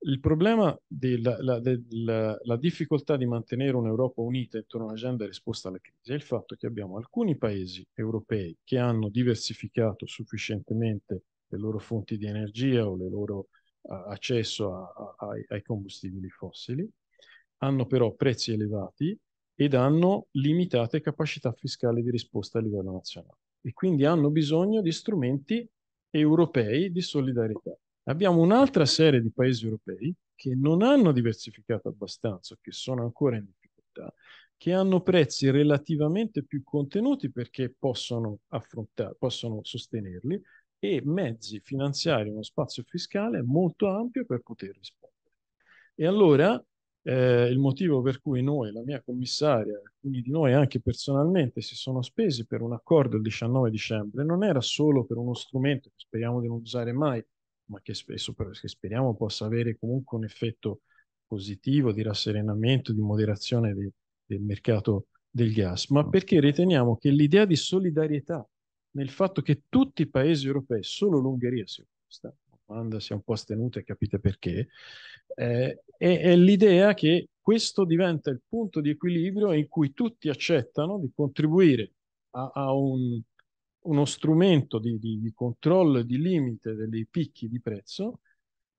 [SPEAKER 3] Il problema della de, difficoltà di mantenere un'Europa unita intorno a un'agenda risposta alla crisi è il fatto che abbiamo alcuni paesi europei che hanno diversificato sufficientemente le loro fonti di energia o il loro uh, accesso a, a, ai combustibili fossili, hanno però prezzi elevati ed hanno limitate capacità fiscali di risposta a livello nazionale e quindi hanno bisogno di strumenti europei di solidarietà. Abbiamo un'altra serie di paesi europei che non hanno diversificato abbastanza, che sono ancora in difficoltà, che hanno prezzi relativamente più contenuti perché possono, possono sostenerli e mezzi finanziari, uno spazio fiscale molto ampio per poter rispondere. E allora eh, il motivo per cui noi, la mia commissaria, alcuni di noi anche personalmente, si sono spesi per un accordo il 19 dicembre non era solo per uno strumento che speriamo di non usare mai, ma che, spesso, che speriamo possa avere comunque un effetto positivo di rasserenamento, di moderazione di, del mercato del gas, ma mm. perché riteniamo che l'idea di solidarietà nel fatto che tutti i paesi europei, solo l'Ungheria si è opposta, domanda si è un po' astenuta e capite perché, eh, è, è l'idea che questo diventa il punto di equilibrio in cui tutti accettano di contribuire a, a un, uno strumento di, di, di controllo e di limite dei picchi di prezzo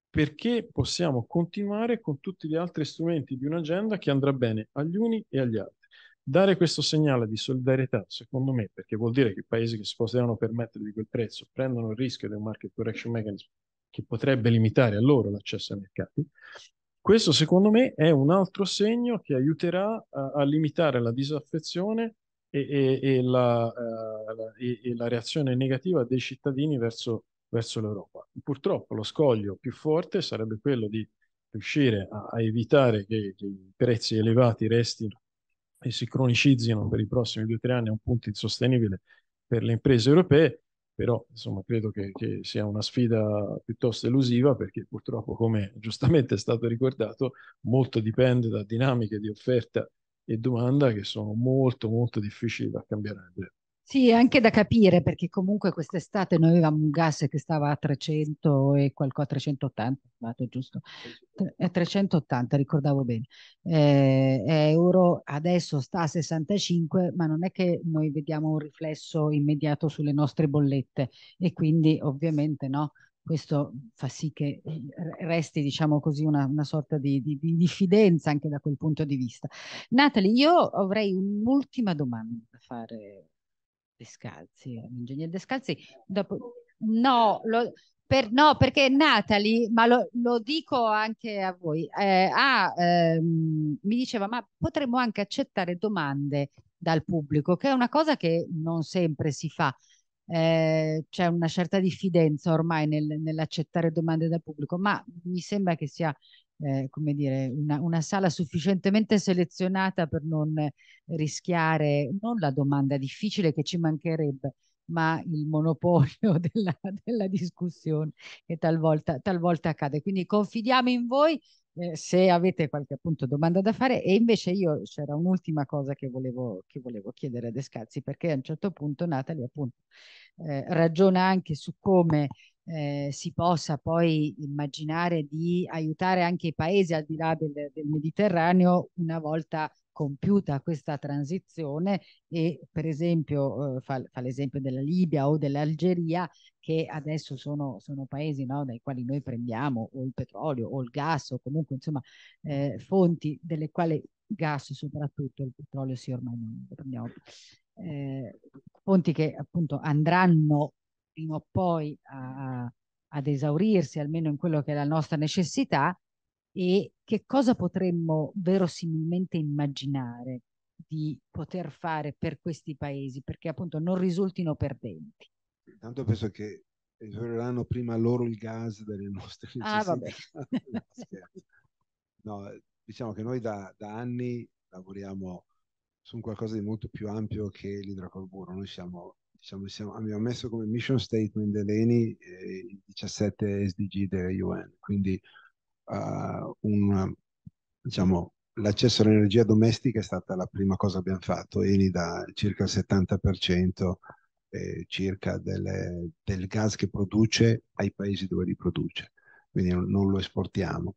[SPEAKER 3] perché possiamo continuare con tutti gli altri strumenti di un'agenda che andrà bene agli uni e agli altri. Dare questo segnale di solidarietà, secondo me, perché vuol dire che i paesi che si possono permettere di quel prezzo prendono il rischio del market correction mechanism che potrebbe limitare a loro l'accesso ai mercati. Questo secondo me è un altro segno che aiuterà a, a limitare la disaffezione e, e, e, la, eh, e, la, reazione negativa dei cittadini verso, verso l'Europa. Purtroppo lo scoglio più forte sarebbe quello di riuscire a, a evitare che, che, i prezzi elevati restino e si cronicizzino per i prossimi due o tre anni a un punto insostenibile per le imprese europee però insomma credo che, che, sia una sfida piuttosto elusiva perché purtroppo come giustamente è stato ricordato molto dipende da dinamiche di offerta e domanda che sono molto molto difficili da cambiare nel breve.
[SPEAKER 1] Sì, anche da capire perché comunque quest'estate noi avevamo un gas che stava a 300 e qualcosa, 380, vado giusto? A 380, eh, ricordavo bene. Eh, euro adesso sta a 65, ma non è che noi vediamo un riflesso immediato sulle nostre bollette e quindi ovviamente no, questo fa sì che eh, resti, diciamo così, una, una sorta di, di, di, diffidenza anche da quel punto di vista. Natalie, io avrei un'ultima domanda da fare Descalzi, eh, l'ingegnere Descalzi, dopo... no, lo... per... no, perché Natalie, ma lo, lo dico anche a voi, eh, ah, ehm, mi diceva, ma potremmo anche accettare domande dal pubblico, che è una cosa che non sempre si fa. Eh, c'è una certa diffidenza ormai nel, nell'accettare domande dal pubblico, ma mi sembra che sia eh, come dire, una, una, sala sufficientemente selezionata per non rischiare non la domanda difficile che ci mancherebbe, ma il monopolio della, della discussione che talvolta, talvolta, accade. Quindi confidiamo in voi eh, se avete qualche appunto domanda da fare e invece io c'era un'ultima cosa che volevo, che volevo, chiedere a Descalzi perché a un certo punto Natalie appunto eh, ragiona anche su come eh, si possa poi immaginare di aiutare anche i paesi al di là del, del Mediterraneo una volta compiuta questa transizione e per esempio eh, fa, fa l'esempio della Libia o dell'Algeria che adesso sono, sono paesi no, dai quali noi prendiamo o il petrolio o il gas o comunque insomma eh, fonti delle quali gas soprattutto, il petrolio sì ormai non lo prendiamo, eh, fonti che appunto andranno prima o poi a, ad esaurirsi, almeno in quello che è la nostra necessità, e che cosa potremmo verosimilmente immaginare di poter fare per questi paesi, perché appunto non risultino perdenti.
[SPEAKER 4] Intanto penso che esaureranno prima loro il gas delle nostre ah, necessità.
[SPEAKER 5] Ah, vabbè.
[SPEAKER 4] no, diciamo che noi da, da anni lavoriamo su un qualcosa di molto più ampio che l'idrocarburo. Noi siamo diciamo, siamo, abbiamo messo come mission statement dell'ENI eh, i 17 SDG della UN, quindi uh, un, diciamo, l'accesso all'energia domestica è stata la prima cosa che abbiamo fatto, ENI da circa il 70% eh, circa delle, del gas che produce ai paesi dove li produce, quindi non, non lo esportiamo.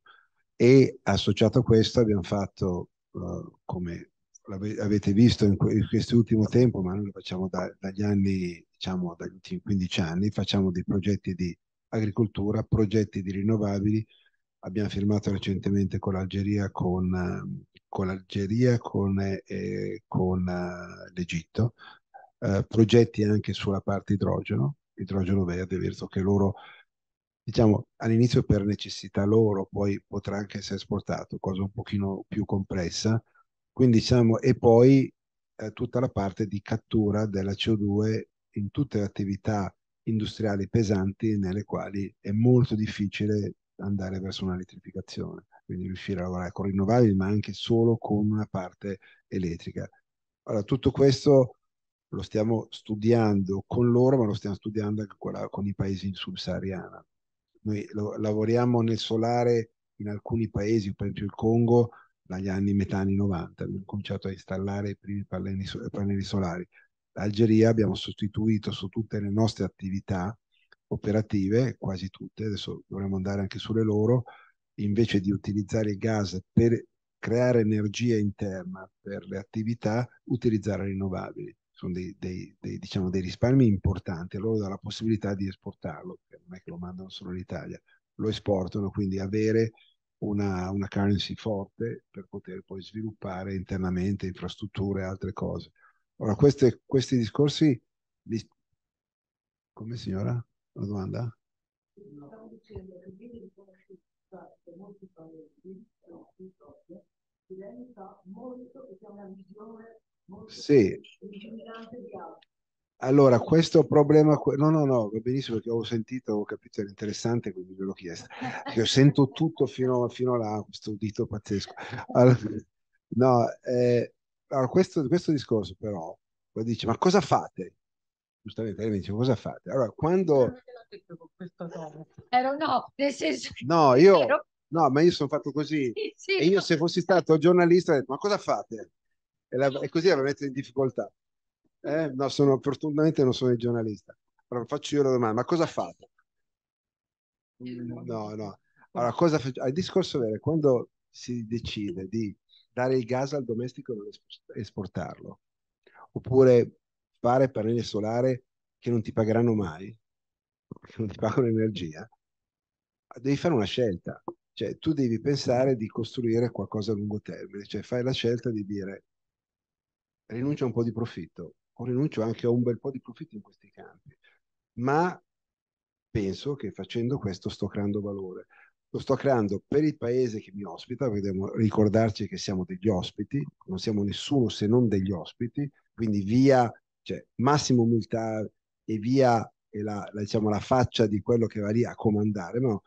[SPEAKER 4] E associato a questo abbiamo fatto, uh, come l'avete visto in, questo ultimo tempo, ma noi lo facciamo da, dagli anni, diciamo dagli ultimi 15 anni, facciamo dei progetti di agricoltura, progetti di rinnovabili. Abbiamo firmato recentemente con l'Algeria, con, con, l'Algeria, con, eh, con eh, l'Egitto, eh, progetti anche sulla parte idrogeno, idrogeno verde, verso che loro diciamo all'inizio per necessità loro, poi potrà anche essere esportato, cosa un pochino più complessa, quindi, diciamo, e poi eh, tutta la parte di cattura della CO2 in tutte le attività industriali pesanti nelle quali è molto difficile andare verso una elettrificazione, quindi riuscire a lavorare con rinnovabili ma anche solo con una parte elettrica. Allora, tutto questo lo stiamo studiando con loro, ma lo stiamo studiando anche con, la, con i paesi subsahariani. Noi lo, lavoriamo nel solare in alcuni paesi, per esempio il Congo, dagli anni metà anni 90 abbiamo cominciato a installare i primi pannelli, pannelli solari. L'Algeria abbiamo sostituito su tutte le nostre attività operative, quasi tutte, adesso dovremmo andare anche sulle loro, invece di utilizzare il gas per creare energia interna per le attività, utilizzare rinnovabili. Sono dei, dei, dei, diciamo, dei risparmi importanti, loro allora dà la possibilità di esportarlo, perché non è che lo mandano solo in Italia, lo esportano, quindi avere una, una currency forte per poter poi sviluppare internamente infrastrutture e altre cose. Ora, queste, questi discorsi... Li... Come signora? Una domanda? Stavo
[SPEAKER 1] dicendo che viene riconosciuta da molti paesi, in Italia, diventa molto, che c'è una visione molto sì. di altri.
[SPEAKER 4] Allora, questo problema, no, no, no, va benissimo perché ho sentito, ho capito, era interessante, quindi ve l'ho chiesto. Io sento tutto fino, fino là, questo udito pazzesco. Allora, no, eh, allora questo, questo, discorso però, poi dice, ma cosa fate? Giustamente, lei mi dice, cosa fate? Allora, quando...
[SPEAKER 1] Ero no, nel senso...
[SPEAKER 4] No, io... Ero... No, ma io sono fatto così. Sì, sì, e io no. se fossi stato giornalista, ho detto, ma cosa fate? E, la, e così avrei messo in difficoltà eh, no, sono, fortunatamente non sono il giornalista. Allora faccio io la domanda, ma cosa fate? No, no. Allora, cosa faccio? Il discorso vero è quando si decide di dare il gas al domestico e non esportarlo, oppure fare pannelli solare che non ti pagheranno mai, che non ti pagano energia, devi fare una scelta. Cioè, tu devi pensare di costruire qualcosa a lungo termine, cioè fai la scelta di dire rinuncia a un po' di profitto, rinuncio anche a un bel po' di profitti in questi campi, ma penso che facendo questo sto creando valore. Lo sto creando per il paese che mi ospita, perché dobbiamo ricordarci che siamo degli ospiti, non siamo nessuno se non degli ospiti, quindi via, cioè, massima umiltà e via e la, la, diciamo, la faccia di quello che va lì a comandare, ma no,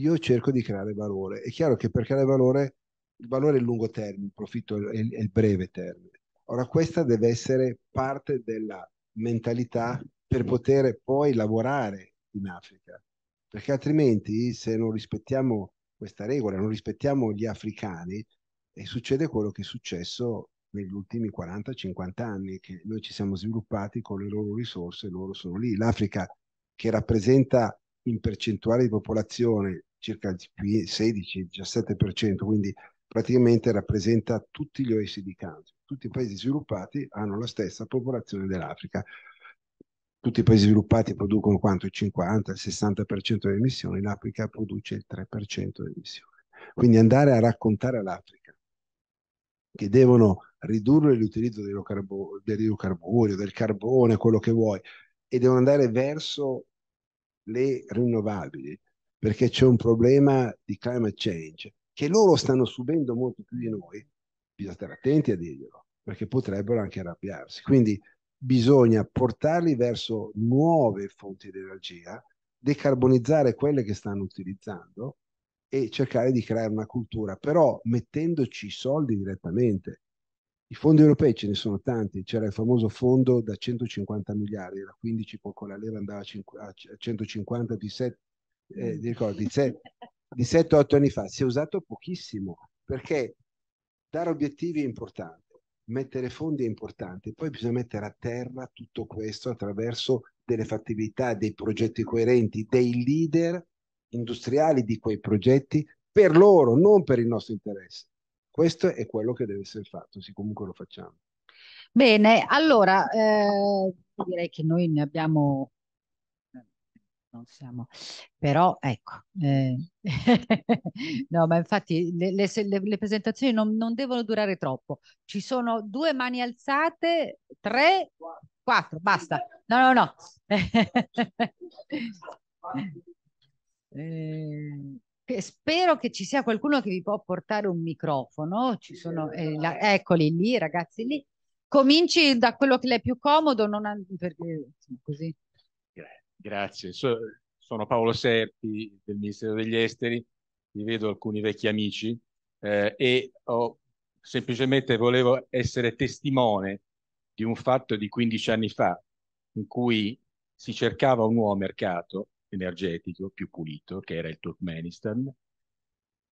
[SPEAKER 4] io cerco di creare valore. È chiaro che per creare valore, il valore è il lungo termine, il profitto è il, è il breve termine Ora questa deve essere parte della mentalità per poter poi lavorare in Africa, perché altrimenti se non rispettiamo questa regola, non rispettiamo gli africani, e succede quello che è successo negli ultimi 40-50 anni, che noi ci siamo sviluppati con le loro risorse, loro sono lì. L'Africa, che rappresenta in percentuale di popolazione circa il 16-17%, quindi praticamente rappresenta tutti gli OSD country tutti i paesi sviluppati hanno la stessa popolazione dell'Africa. Tutti i paesi sviluppati producono quanto? Il 50, il 60% delle emissioni, l'Africa produce il 3% delle emissioni. Quindi andare a raccontare all'Africa che devono ridurre l'utilizzo dell'idrocarburio, del carbone, quello che vuoi, e devono andare verso le rinnovabili, perché c'è un problema di climate change che loro stanno subendo molto più di noi, bisogna stare attenti a dirglielo, perché potrebbero anche arrabbiarsi. Quindi bisogna portarli verso nuove fonti di energia, decarbonizzare quelle che stanno utilizzando e cercare di creare una cultura, però mettendoci i soldi direttamente. I fondi europei ce ne sono tanti, c'era il famoso fondo da 150 miliardi, era 15, poi con la leva andava a 150 di 7, eh, mm. di 7, di 7-8 anni fa, si è usato pochissimo perché Dare obiettivi è importante, mettere fondi è importante, poi bisogna mettere a terra tutto questo attraverso delle fattibilità, dei progetti coerenti, dei leader industriali di quei progetti per loro, non per il nostro interesse. Questo è quello che deve essere fatto, se comunque lo facciamo.
[SPEAKER 1] Bene, allora eh, direi che noi ne abbiamo non siamo, però ecco, eh. no, ma infatti le, le, le presentazioni non, non, devono durare troppo. Ci sono due mani alzate, tre, quattro, basta. No, no, no. eh, spero che ci sia qualcuno che vi può portare un microfono. Ci sono, eh, la, eccoli lì, ragazzi lì. Cominci da quello che le è più comodo, non, perché, insomma, così
[SPEAKER 6] Grazie, so, sono Paolo Serpi del Ministero degli Esteri, vi vedo alcuni vecchi amici eh, e ho, semplicemente volevo essere testimone di un fatto di 15 anni fa in cui si cercava un nuovo mercato energetico più pulito, che era il Turkmenistan.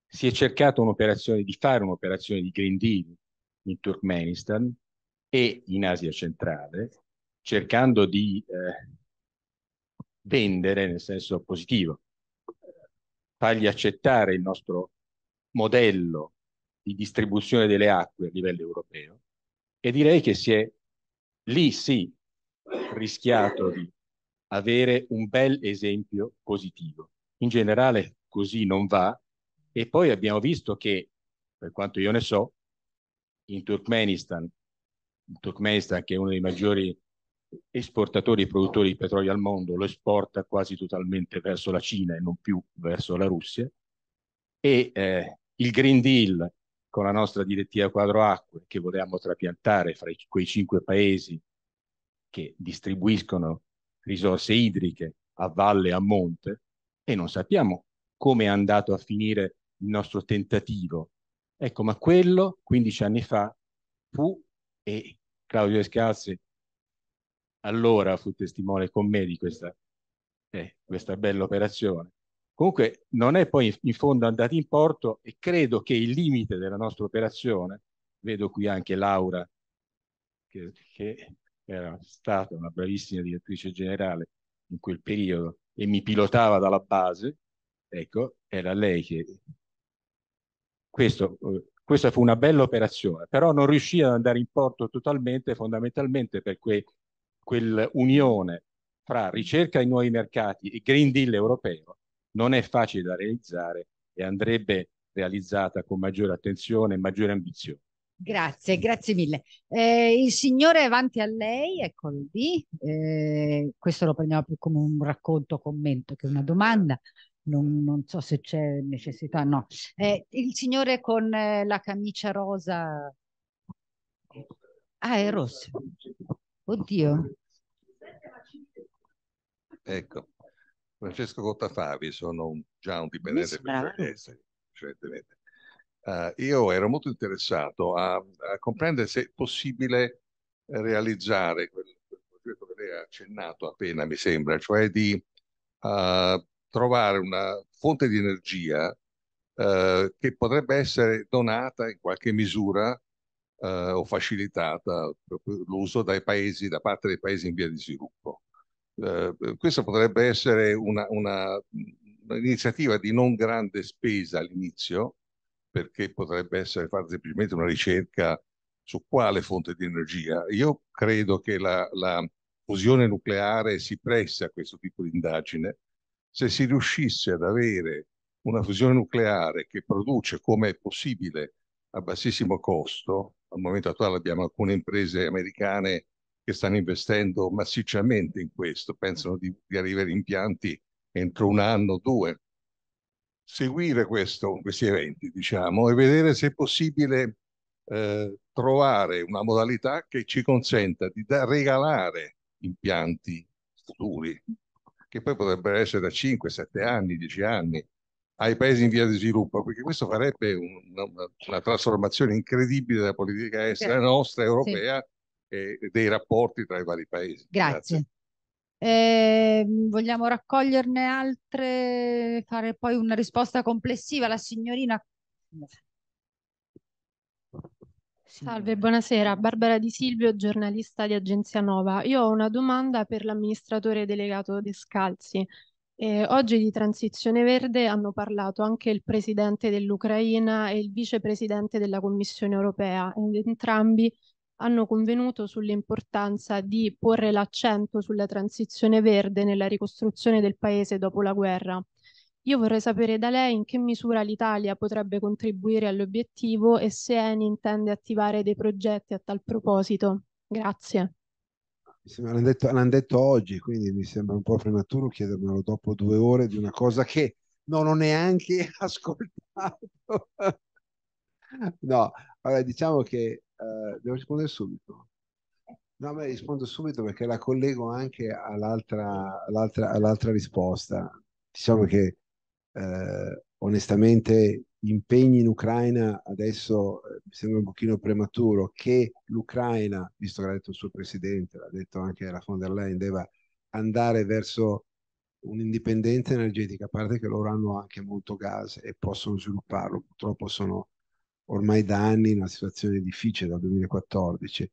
[SPEAKER 6] Si è cercato un'operazione di fare un'operazione di Green Deal in Turkmenistan e in Asia centrale, cercando di eh, vendere nel senso positivo, fargli accettare il nostro modello di distribuzione delle acque a livello europeo e direi che si è lì sì rischiato di avere un bel esempio positivo. In generale così non va e poi abbiamo visto che, per quanto io ne so, in Turkmenistan, in Turkmenistan che è uno dei maggiori esportatori e produttori di petrolio al mondo, lo esporta quasi totalmente verso la Cina e non più verso la Russia, e eh, il Green Deal con la nostra direttiva quadro acque che volevamo trapiantare fra i, quei cinque paesi che distribuiscono risorse idriche a valle e a monte e non sappiamo come è andato a finire il nostro tentativo. Ecco, ma quello 15 anni fa fu, e Claudio Escalzi allora fu testimone con me di questa, eh, questa bella operazione. Comunque non è poi in fondo andato in porto e credo che il limite della nostra operazione, vedo qui anche Laura, che, che era stata una bravissima direttrice generale in quel periodo e mi pilotava dalla base, ecco, era lei che... Questo, eh, questa fu una bella operazione, però non riuscì ad andare in porto totalmente, fondamentalmente per quei quell'unione fra ricerca in nuovi mercati e Green Deal europeo non è facile da realizzare e andrebbe realizzata con maggiore attenzione e maggiore ambizione.
[SPEAKER 1] Grazie, grazie mille. Eh, il signore avanti a lei, eccolo lì, eh, questo lo prendiamo più come un racconto, commento che una domanda, non, non so se c'è necessità, no. Eh, il signore con eh, la camicia rosa... Ah, è rosso. Oddio.
[SPEAKER 5] Ecco, Francesco Cottafavi, sono un, già un dipendente preferenze, Uh, eh, io ero molto interessato a, a, comprendere se è possibile realizzare quel, quel progetto che lei ha accennato appena, mi sembra, cioè di uh, trovare una fonte di energia uh, che potrebbe essere donata in qualche misura eh, o facilitata l'uso dai paesi, da parte dei paesi in via di sviluppo. Eh, questa potrebbe essere un'iniziativa di non grande spesa all'inizio, perché potrebbe essere fare semplicemente una ricerca su quale fonte di energia. Io credo che la, la fusione nucleare si presti a questo tipo di indagine. Se si riuscisse ad avere una fusione nucleare che produce come è possibile a bassissimo costo al momento attuale abbiamo alcune imprese americane che stanno investendo massicciamente in questo, pensano di, di arrivare impianti entro un anno o due. Seguire questo, questi eventi, diciamo, e vedere se è possibile eh, trovare una modalità che ci consenta di da, regalare impianti futuri, che poi potrebbero essere da 5, 7 anni, 10 anni, ai paesi in via di sviluppo, perché questo farebbe una, una trasformazione incredibile della politica estera Grazie. Certo. nostra, europea, sì. e dei rapporti tra i vari paesi. Grazie. Grazie.
[SPEAKER 1] Eh, vogliamo raccoglierne altre, fare poi
[SPEAKER 7] una risposta complessiva. La signorina
[SPEAKER 2] Salve, buonasera. Barbara Di Silvio, giornalista di Agenzia Nova. Io ho una domanda per l'amministratore delegato Descalzi. Eh, oggi di transizione verde hanno parlato anche il presidente dell'Ucraina e il vicepresidente della Commissione europea. entrambi hanno convenuto sull'importanza di porre l'accento sulla transizione verde nella ricostruzione del paese dopo la guerra. Io vorrei sapere da lei in che misura l'Italia potrebbe contribuire all'obiettivo e se Eni intende attivare dei progetti a tal proposito. Grazie.
[SPEAKER 4] Sembra, l'hanno, detto, l'hanno detto, oggi, quindi mi sembra un po' prematuro chiedermelo dopo due ore di una cosa che non ho neanche ascoltato. no, allora diciamo che eh, devo rispondere subito. No, ma rispondo subito perché la collego anche all'altra, all'altra, all'altra risposta. Diciamo che eh, onestamente impegni in Ucraina adesso eh, mi sembra un pochino prematuro che l'Ucraina, visto che l'ha detto il suo presidente, l'ha detto anche la von der Leyen, deve andare verso un'indipendenza energetica, a parte che loro hanno anche molto gas e possono svilupparlo, purtroppo sono ormai da anni in una situazione difficile dal 2014,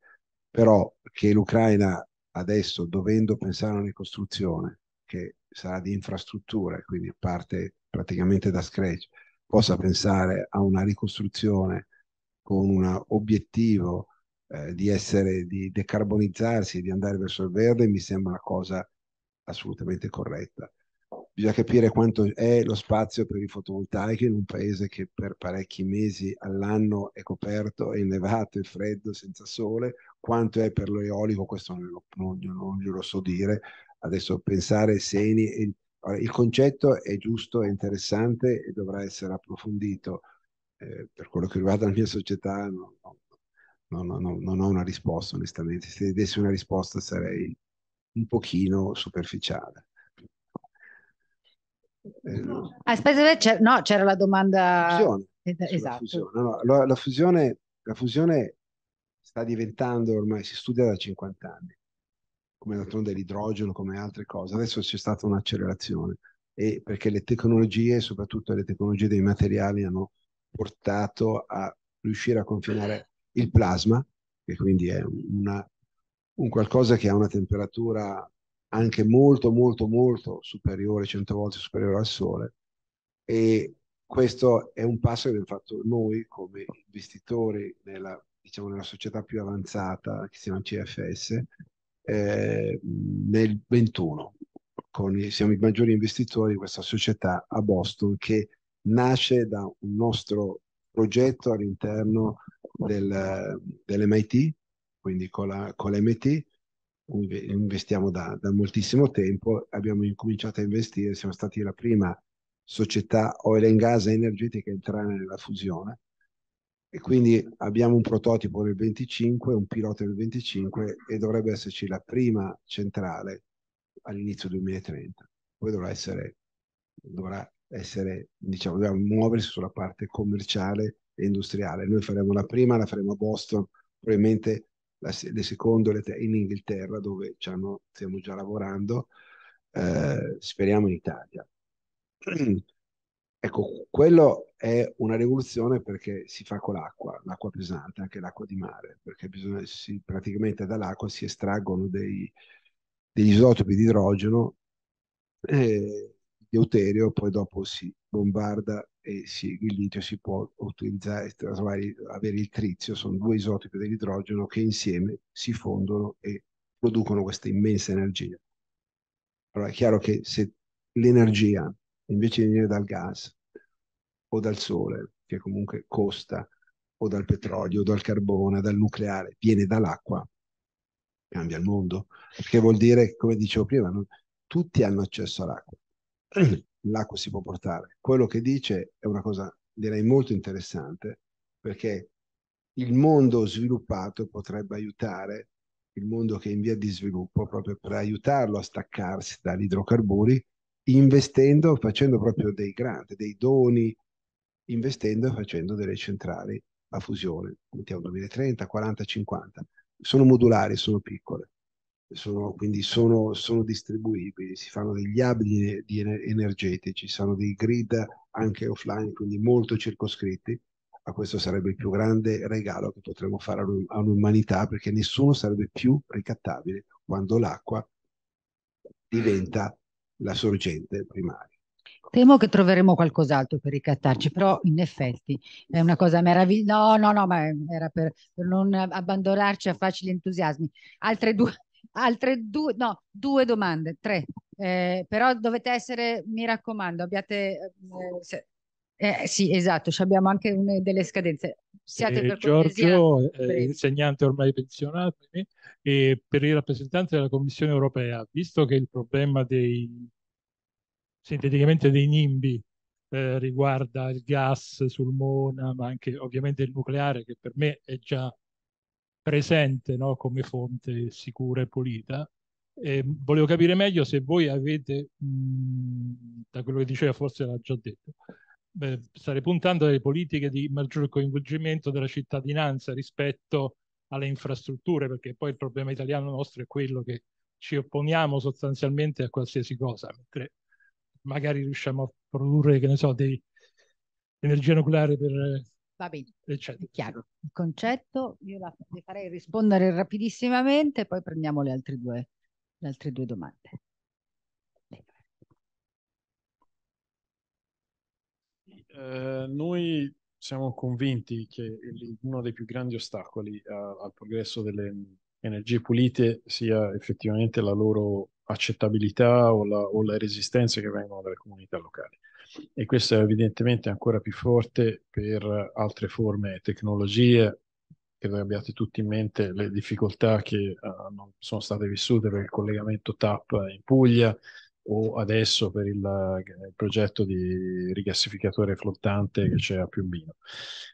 [SPEAKER 4] però che l'Ucraina adesso dovendo pensare a una ricostruzione che sarà di infrastrutture, quindi parte praticamente da scratch, possa pensare a una ricostruzione con un obiettivo eh, di essere, di decarbonizzarsi, di andare verso il verde, mi sembra una cosa assolutamente corretta. Bisogna capire quanto è lo spazio per il fotovoltaico in un paese che per parecchi mesi all'anno è coperto, è innevato, è freddo, senza sole, quanto è per l'eolico, questo non, lo, non, glielo so dire. Adesso pensare ai Seni il concetto è giusto, è interessante e dovrà essere approfondito. Eh, per quello che riguarda la mia società no, no, no, non ho una risposta, onestamente. Se dessi una risposta sarei un pochino superficiale. Eh, ah,
[SPEAKER 7] Aspetta,
[SPEAKER 1] c'era, no, c'era la domanda. Fusione,
[SPEAKER 4] esatto. Fusione. No, allora, la, fusione, la fusione sta diventando ormai, si studia da 50 anni come d'altronde l'idrogeno, come altre cose. Adesso c'è stata un'accelerazione e perché le tecnologie, soprattutto le tecnologie dei materiali, hanno portato a riuscire a confinare il plasma, che quindi è una, un qualcosa che ha una temperatura anche molto, molto, molto superiore, 100 volte superiore al Sole. E questo è un passo che abbiamo fatto noi come investitori nella, diciamo, nella società più avanzata, che si chiama CFS, eh, nel 21. I, siamo i maggiori investitori di questa società a Boston che nasce da un nostro progetto all'interno del, dell'MIT, quindi con, la, con l'MIT, investiamo da, da, moltissimo tempo, abbiamo incominciato a investire, siamo stati la prima società oil and gas energetica a entrare nella fusione e quindi abbiamo un prototipo nel 25, un pilota nel 25 e dovrebbe esserci la prima centrale all'inizio 2030. Poi dovrà essere, dovrà essere, diciamo, dovrà muoversi sulla parte commerciale e industriale. Noi faremo la prima, la faremo a Boston, probabilmente la, le seconde le in Inghilterra, dove ci hanno, stiamo già lavorando, eh, speriamo in Italia. Ecco, quello è una rivoluzione perché si fa con l'acqua, l'acqua pesante, anche l'acqua di mare, perché bisogna, si, praticamente dall'acqua si estraggono dei, degli isotopi di idrogeno e eh, deuterio, poi dopo si bombarda e si, il litio si può utilizzare, trovare, avere il trizio, sono due isotopi dell'idrogeno che insieme si fondono e producono questa immensa energia. Allora è chiaro che se l'energia invece di venire dal gas o dal sole, che comunque costa, o dal petrolio, o dal carbone, dal nucleare, viene dall'acqua, cambia il mondo. Perché vuol dire, come dicevo prima, non, tutti hanno accesso all'acqua. L'acqua si può portare. Quello che dice è una cosa, direi, molto interessante, perché il mondo sviluppato potrebbe aiutare il mondo che è in via di sviluppo proprio per aiutarlo a staccarsi dagli idrocarburi investendo, facendo proprio dei grandi, dei doni, investendo e facendo delle centrali a fusione, mettiamo 2030, 40, 50. Sono modulari, sono piccole, sono, quindi sono, sono, distribuibili, si fanno degli hub di, di energetici, sono dei grid anche offline, quindi molto circoscritti. A questo sarebbe il più grande regalo che potremmo fare all'umanità perché nessuno sarebbe più ricattabile quando l'acqua diventa la sorgente primaria.
[SPEAKER 1] Temo che troveremo qualcos'altro per ricattarci, però in effetti è una cosa meravigliosa. No, no, no, ma era per, per, non abbandonarci a facili entusiasmi. Altre due, altre due, no, due domande, tre. Eh, però dovete essere, mi raccomando, abbiate, eh, se, eh, sì, esatto, abbiamo anche un, delle scadenze. Siate eh, per Giorgio,
[SPEAKER 3] eh, insegnante ormai pensionato, e per il rappresentante della Commissione europea, visto che il problema dei, sinteticamente dei NIMBY eh, riguarda il gas sul Mona, ma anche ovviamente il nucleare, che per me è già presente no, come fonte sicura e pulita. Eh, volevo capire meglio se voi avete, mh, da quello che diceva forse l'ha già detto, beh, starei puntando alle politiche di maggior coinvolgimento della cittadinanza rispetto alle infrastrutture, perché poi il problema italiano nostro è quello che ci opponiamo sostanzialmente a qualsiasi cosa, mentre magari riusciamo a produrre, che ne so, dei, energia nucleare per... Va bene, eccetera. è chiaro. Il concetto
[SPEAKER 1] io la, farei rispondere rapidissimamente, poi prendiamo le altre due, le altre due
[SPEAKER 3] domande. Eh, noi siamo convinti che uno dei più grandi ostacoli a, eh, al progresso delle energie pulite sia effettivamente la loro accettabilità o, la, o le resistenze che vengono dalle comunità locali. E questo è evidentemente ancora più forte per altre forme e tecnologie, credo che abbiate tutti in mente le difficoltà che uh, sono state vissute per il collegamento TAP in Puglia, o adesso per il, eh, il progetto di rigassificatore flottante che c'è a Piombino.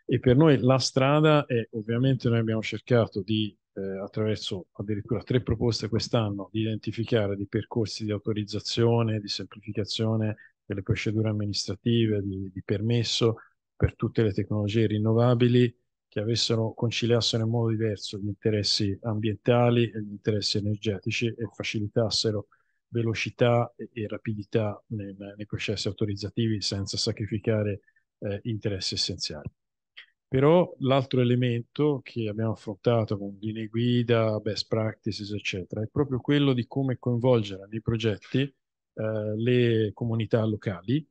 [SPEAKER 3] E per noi la strada è ovviamente noi abbiamo cercato di eh, attraverso addirittura tre proposte quest'anno di identificare dei percorsi di autorizzazione, di semplificazione delle procedure amministrative, di, di permesso per tutte le tecnologie rinnovabili che avessero, conciliassero in modo diverso gli interessi ambientali e gli interessi energetici e facilitassero velocità e rapidità nei, nei processi autorizzativi senza sacrificare eh, interessi essenziali. Però l'altro elemento che abbiamo affrontato con linee guida, best practices, eccetera, è proprio quello di come coinvolgere nei progetti eh, le comunità locali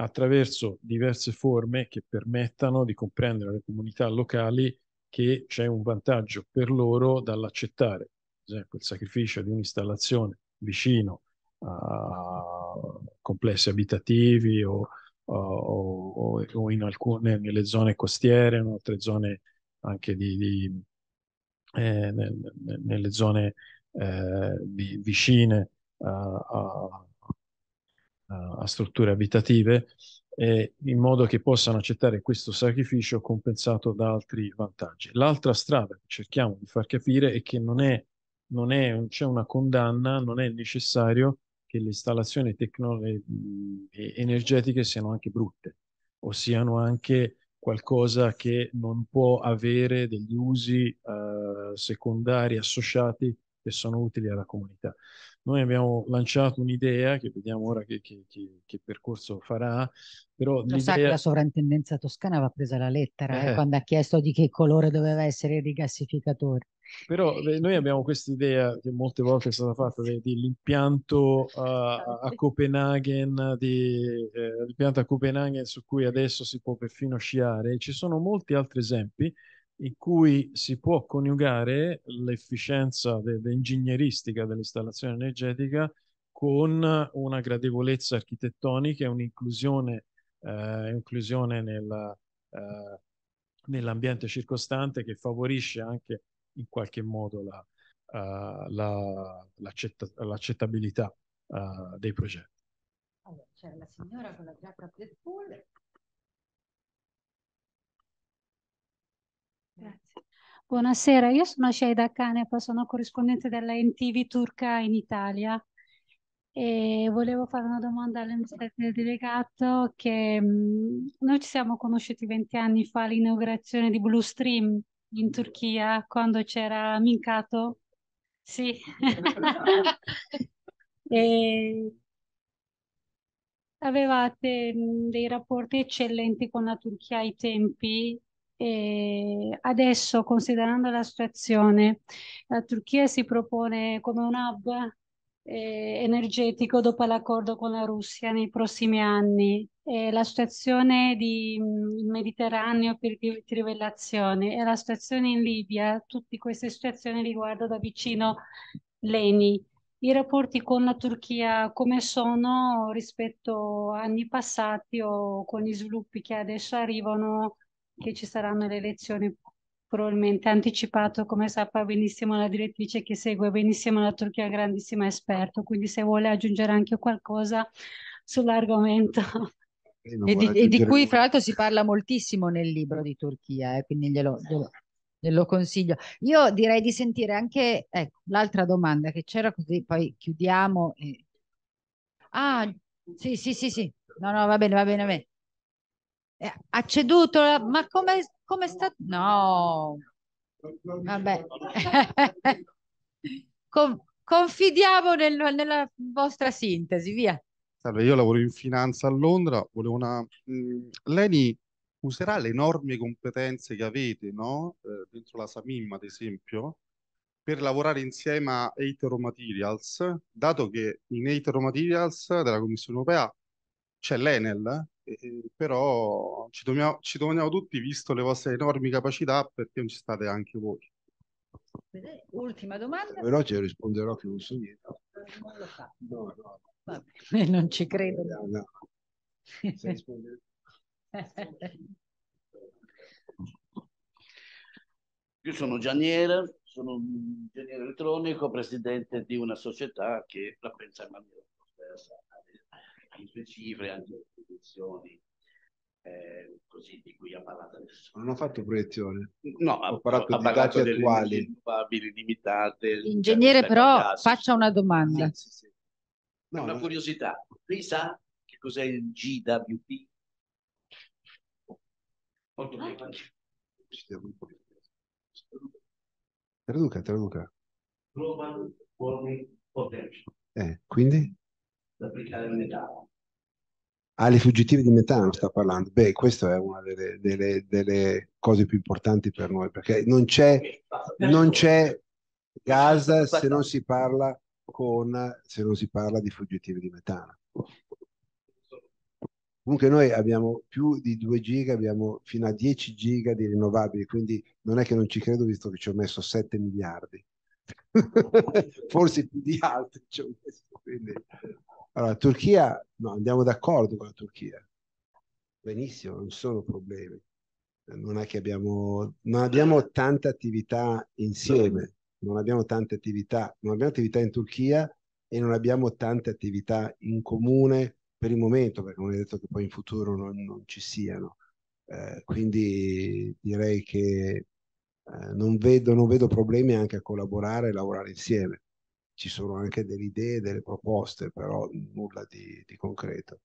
[SPEAKER 3] attraverso diverse forme che permettano di comprendere alle comunità locali che c'è un vantaggio per loro dall'accettare, ad esempio, il sacrificio di un'installazione vicino a complessi abitativi o, o, o in alcune nelle zone costiere, in altre zone anche di, di eh, nel, nelle zone eh, di, vicine a, a, a, strutture abitative, eh, in modo che possano accettare questo sacrificio compensato da altri vantaggi. L'altra strada che cerchiamo di far capire è che non è non è, c'è una condanna, non è necessario che le installazioni tecno- eh, energetiche siano anche brutte o siano anche qualcosa che non può avere degli usi eh, secondari associati che sono utili alla comunità. Noi abbiamo lanciato un'idea che vediamo ora che, che, che, che percorso farà, però Lo sa che la
[SPEAKER 1] sovrintendenza toscana va presa la lettera eh. Eh, quando ha chiesto di che colore doveva essere il rigassificatore.
[SPEAKER 3] Però eh. noi abbiamo questa idea che molte volte è stata fatta dell'impianto uh, a Copenaghen, di, eh, l'impianto a Copenaghen su cui adesso si può perfino sciare. Ci sono molti altri esempi in cui si può coniugare l'efficienza dell'ingegneristica dell'installazione energetica con una gradevolezza architettonica e un'inclusione eh, inclusione nella, eh, nell'ambiente circostante che favorisce anche in qualche modo la, uh, la, l'accetta- l'accettabilità uh, dei progetti.
[SPEAKER 1] Allora, c'era la signora con la giacca Deadpool,
[SPEAKER 7] Buonasera, io sono Shaida Canepa, sono corrispondente della NTV turca in Italia e volevo fare una domanda all'amministratore delegato che mm, noi ci siamo conosciuti 20 anni fa all'inaugurazione di Blue Stream in Turchia quando c'era Minkato. Sì. e avevate mm, dei rapporti eccellenti con la Turchia ai tempi e adesso, considerando la situazione, la Turchia si propone come un hub eh, energetico dopo l'accordo con la Russia nei prossimi anni. E la situazione di mh, Mediterraneo per trivellazione e la situazione in Libia, tutte queste situazioni riguardano da vicino l'ENI. I rapporti con la Turchia come sono rispetto a anni passati o con gli sviluppi che adesso arrivano che ci saranno le elezioni probabilmente anticipato, come sapeva benissimo la direttrice che segue benissimo la Turchia, grandissima esperto, quindi se vuole aggiungere anche qualcosa sull'argomento.
[SPEAKER 5] E di, e
[SPEAKER 7] di, cui fra l'altro si parla moltissimo nel libro di
[SPEAKER 1] Turchia, eh, quindi glielo, glielo, glielo, consiglio. Io direi di sentire anche ecco, l'altra domanda che c'era, così poi chiudiamo. E... Ah, sì, sì, sì, sì. No, no, va bene, va bene, va bene. Eh, ha ceduto, ma come, come sta? No, vabbè. Con, confidiamo nel, nella vostra sintesi, via.
[SPEAKER 5] Salve, io lavoro in finanza a Londra, volevo una... Mh, mm, Leni userà le enormi competenze che avete, no? Eh, dentro la Samim, ad esempio, per lavorare insieme a Eitero Materials, dato che in Eitero Materials della Commissione Europea c'è l'Enel, eh,
[SPEAKER 4] però ci domaniamo, ci domaniamo tutti, visto le vostre enormi capacità, perché non ci state anche voi.
[SPEAKER 1] Ultima domanda. Però ci
[SPEAKER 4] risponderò più su so niente. Non lo fa. No, no. Vabbè, non ci credo. No, no. Io
[SPEAKER 6] sono
[SPEAKER 5] Gianiere, sono un ingegnere elettronico, presidente di una società che la pensa in maniera diversa le sue cifre, alle istituzioni
[SPEAKER 6] eh, così di cui ha parlato adesso.
[SPEAKER 4] Non ho fatto proiezione. No, ho ha, parlato di dati attuali.
[SPEAKER 6] Limitate, cioè, Ingegnere, però, casi.
[SPEAKER 1] faccia una domanda. Sì, sì, sì.
[SPEAKER 6] No, una no. curiosità. Lei sa che cos'è il GWP?
[SPEAKER 5] Ah.
[SPEAKER 4] Traduca, traduca.
[SPEAKER 5] Global Warming Potential.
[SPEAKER 4] Eh, quindi?
[SPEAKER 5] da applicare il metano.
[SPEAKER 4] Ah, le fuggitive di metano sta parlando. Beh, questa è una delle, delle, delle cose più importanti per noi, perché non c'è, non c'è gas se non si parla con, se non si parla di fuggitive di metano. Comunque noi abbiamo più di 2 giga, abbiamo fino a 10 giga di rinnovabili, quindi non è che non ci credo visto che ci ho messo 7 miliardi, forse più di altri ci ho messo. Quindi. Allora, Turchia, no, andiamo d'accordo con la Turchia. Benissimo, non sono problemi. Non è che abbiamo, non abbiamo tanta attività insieme, non abbiamo tante attività, non abbiamo attività in Turchia e non abbiamo tante attività in comune per il momento, perché non è detto che poi in futuro non, non ci siano. Eh, quindi direi che eh, non, vedo, non vedo problemi anche a collaborare e lavorare insieme ci sono anche delle idee, delle proposte, però nulla di, di concreto.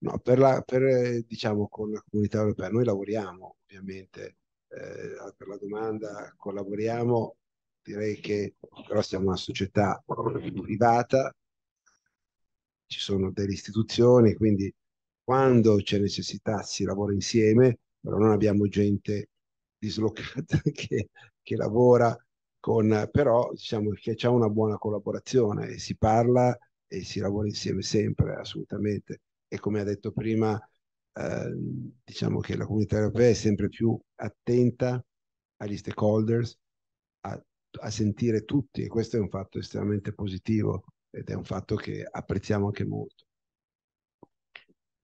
[SPEAKER 4] No, per la, per, diciamo, con la comunità europea noi lavoriamo ovviamente eh, per la domanda, collaboriamo, direi che però siamo una società privata, ci sono delle istituzioni, quindi quando c'è necessità si lavora insieme, però non abbiamo gente dislocata che, che lavora con, però diciamo che c'è una buona collaborazione si parla e si lavora insieme sempre, assolutamente. E come ha detto prima, eh, diciamo che la comunità europea è sempre più attenta agli stakeholders, a, a sentire tutti e questo è un fatto estremamente positivo ed è un fatto che apprezziamo anche molto.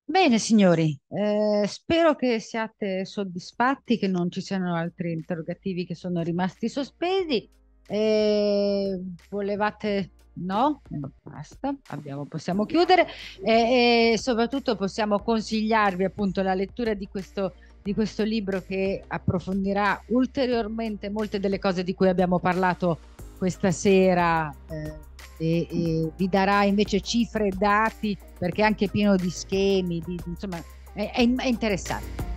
[SPEAKER 1] Bene, signori, eh, spero che siate soddisfatti, che non ci siano altri interrogativi che sono rimasti sospesi. Eh, volevate no? Eh, basta, abbiamo, possiamo chiudere e, eh, e, eh, soprattutto possiamo consigliarvi appunto la lettura di questo, di questo libro che approfondirà ulteriormente molte delle cose di cui abbiamo parlato questa sera. Eh, e, e, vi darà invece cifre e dati perché è anche pieno di schemi, di, insomma è, è interessante.